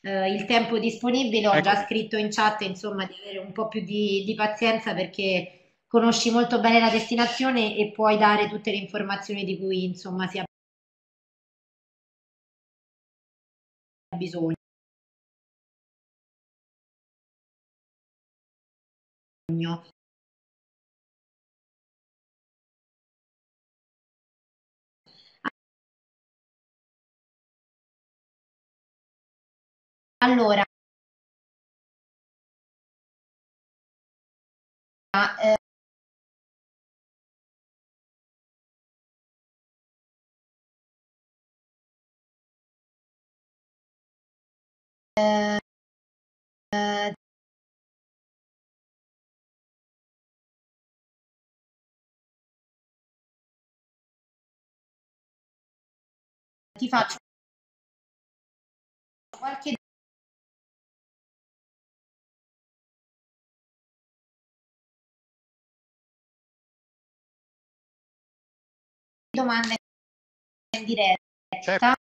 eh, il tempo disponibile, ho ecco. già scritto in chat insomma di avere un po' più di, di pazienza perché conosci molto bene la destinazione e puoi dare tutte le informazioni di cui insomma si ha bisogno. allora ah, eh, eh, ti faccio qualche domande in diretta. Certo.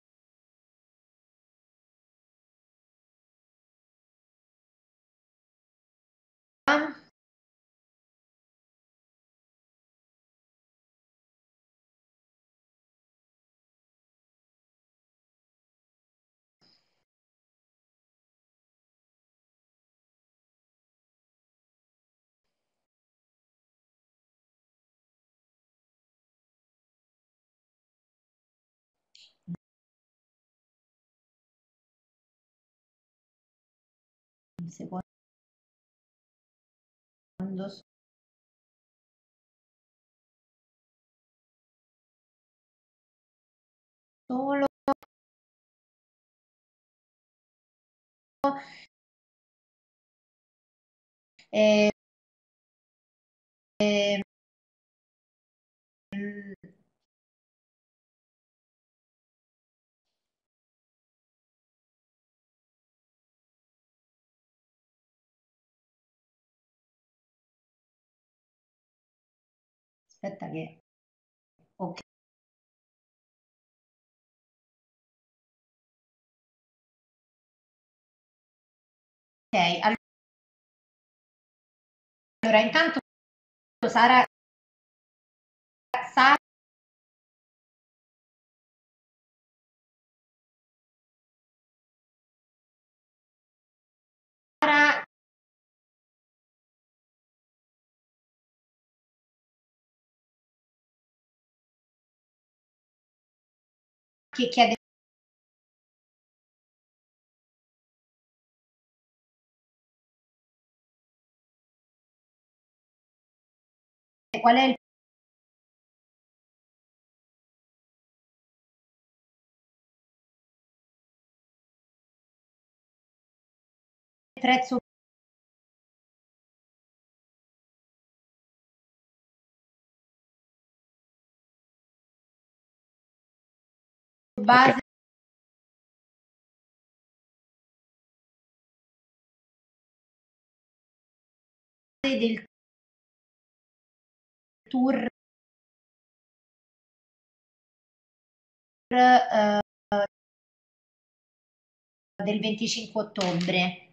dice, solo eh, eh, aspetta che... Ok. Allora, intanto Sara... Sara... Sara chiede qual è il prezzo base del tour eh, del 25 ottobre.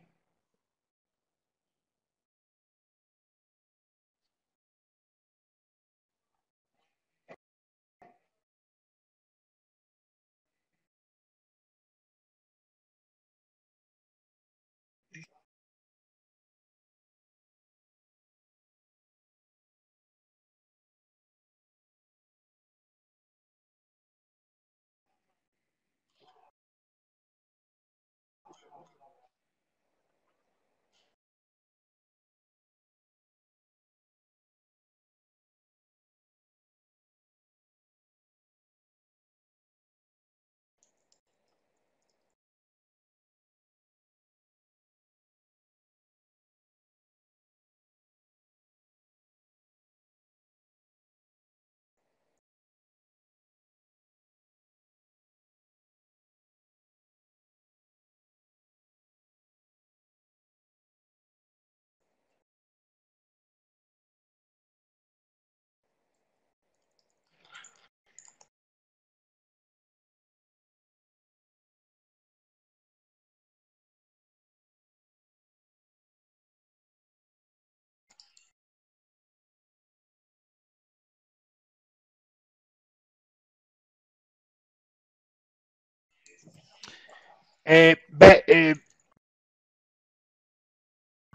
Eh, beh, eh,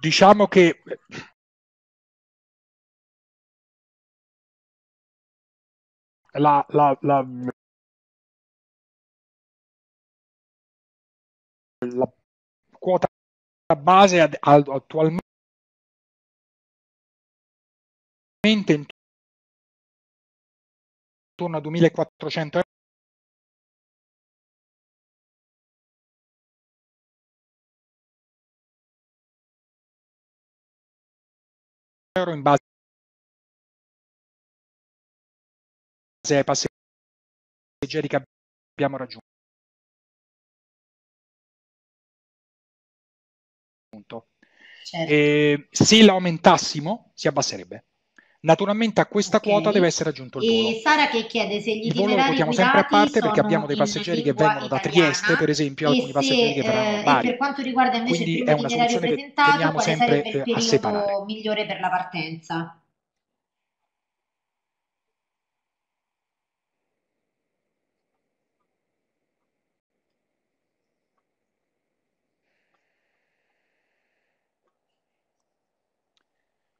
diciamo che la, la, la, la quota base ad, ad, attualmente intorno a 2400 base ai passeggeri che abbiamo raggiunto. Certo. Eh, se l'aumentassimo si abbasserebbe. Naturalmente a questa okay. quota deve essere aggiunto il volo. E Sara che chiede se gli il volo lo votiamo sempre a parte perché abbiamo dei passeggeri che vengono da Trieste, per esempio, e alcuni se, passeggeri che verranno eh, da Bari. per quanto riguarda invece Quindi il è una soluzione che teniamo sempre il a separare. migliore per la partenza?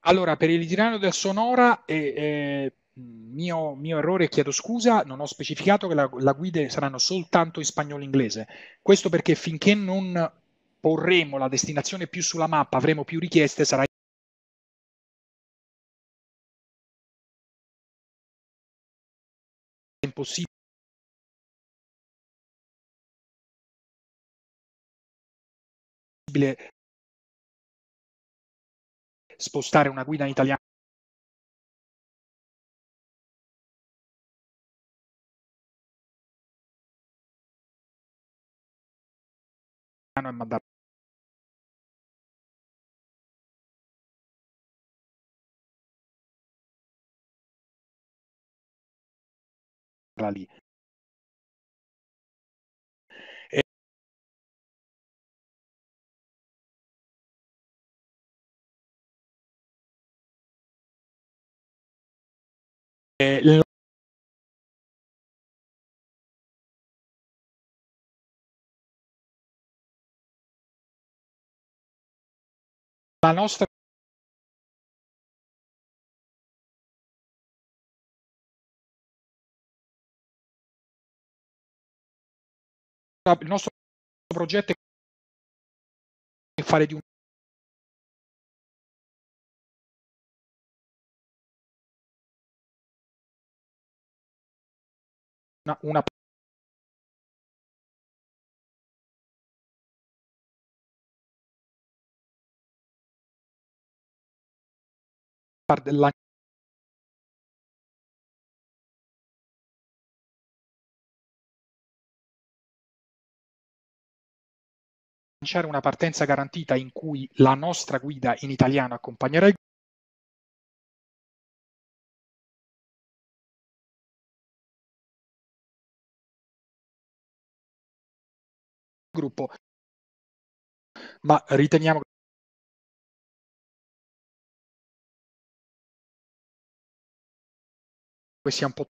Allora, per il Girano del Sonora, eh, eh, mio, mio, errore, chiedo scusa, non ho specificato che la, la guida saranno soltanto in spagnolo e inglese. Questo perché finché non porremo la destinazione più sulla mappa, avremo più richieste, sarà impossibile spostare una guida in italiano e mandare lì il la nostra il nostro progetto è fare di un una della una partenza garantita in cui la nostra guida in italiano accompagnerà il gruppo, ma riteniamo che sia un po'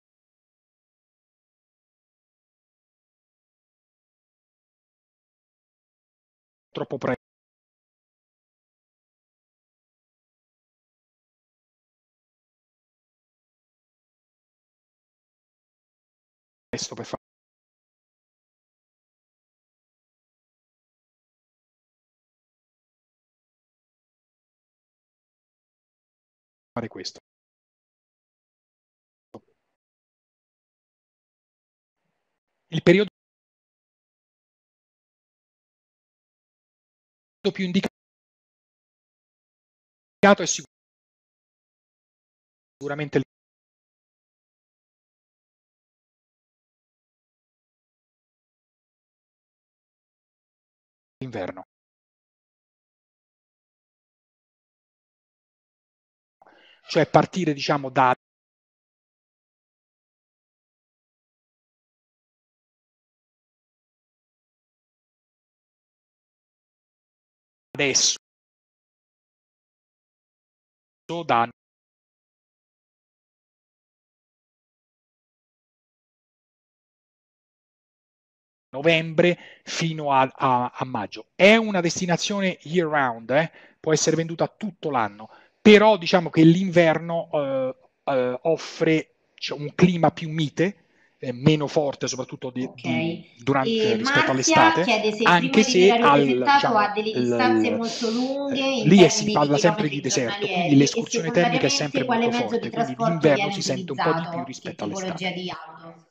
troppo presto. per fare questo il periodo più indicato è sicuramente il inverno. cioè partire diciamo da adesso da novembre fino a, a, a, maggio. È una destinazione year round, eh? può essere venduta tutto l'anno però diciamo che l'inverno eh, eh, offre cioè, un clima più mite, eh, meno forte soprattutto di, okay. di, durante, rispetto all'estate anche se al, diciamo, ha delle distanze l, molto lunghe lì si parla sempre di deserto quindi l'escursione termica è sempre molto forte quindi l'inverno si sente un po' di più rispetto all'estate di auto.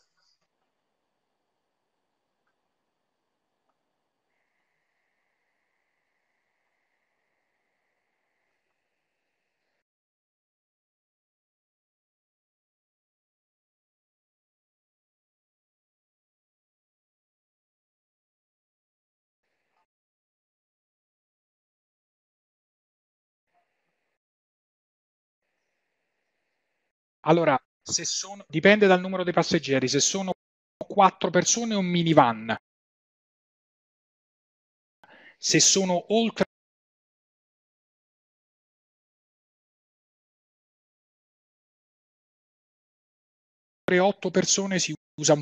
Allora, sono, dipende dal numero dei passeggeri, se sono quattro persone o un minivan, se sono oltre otto persone si usa un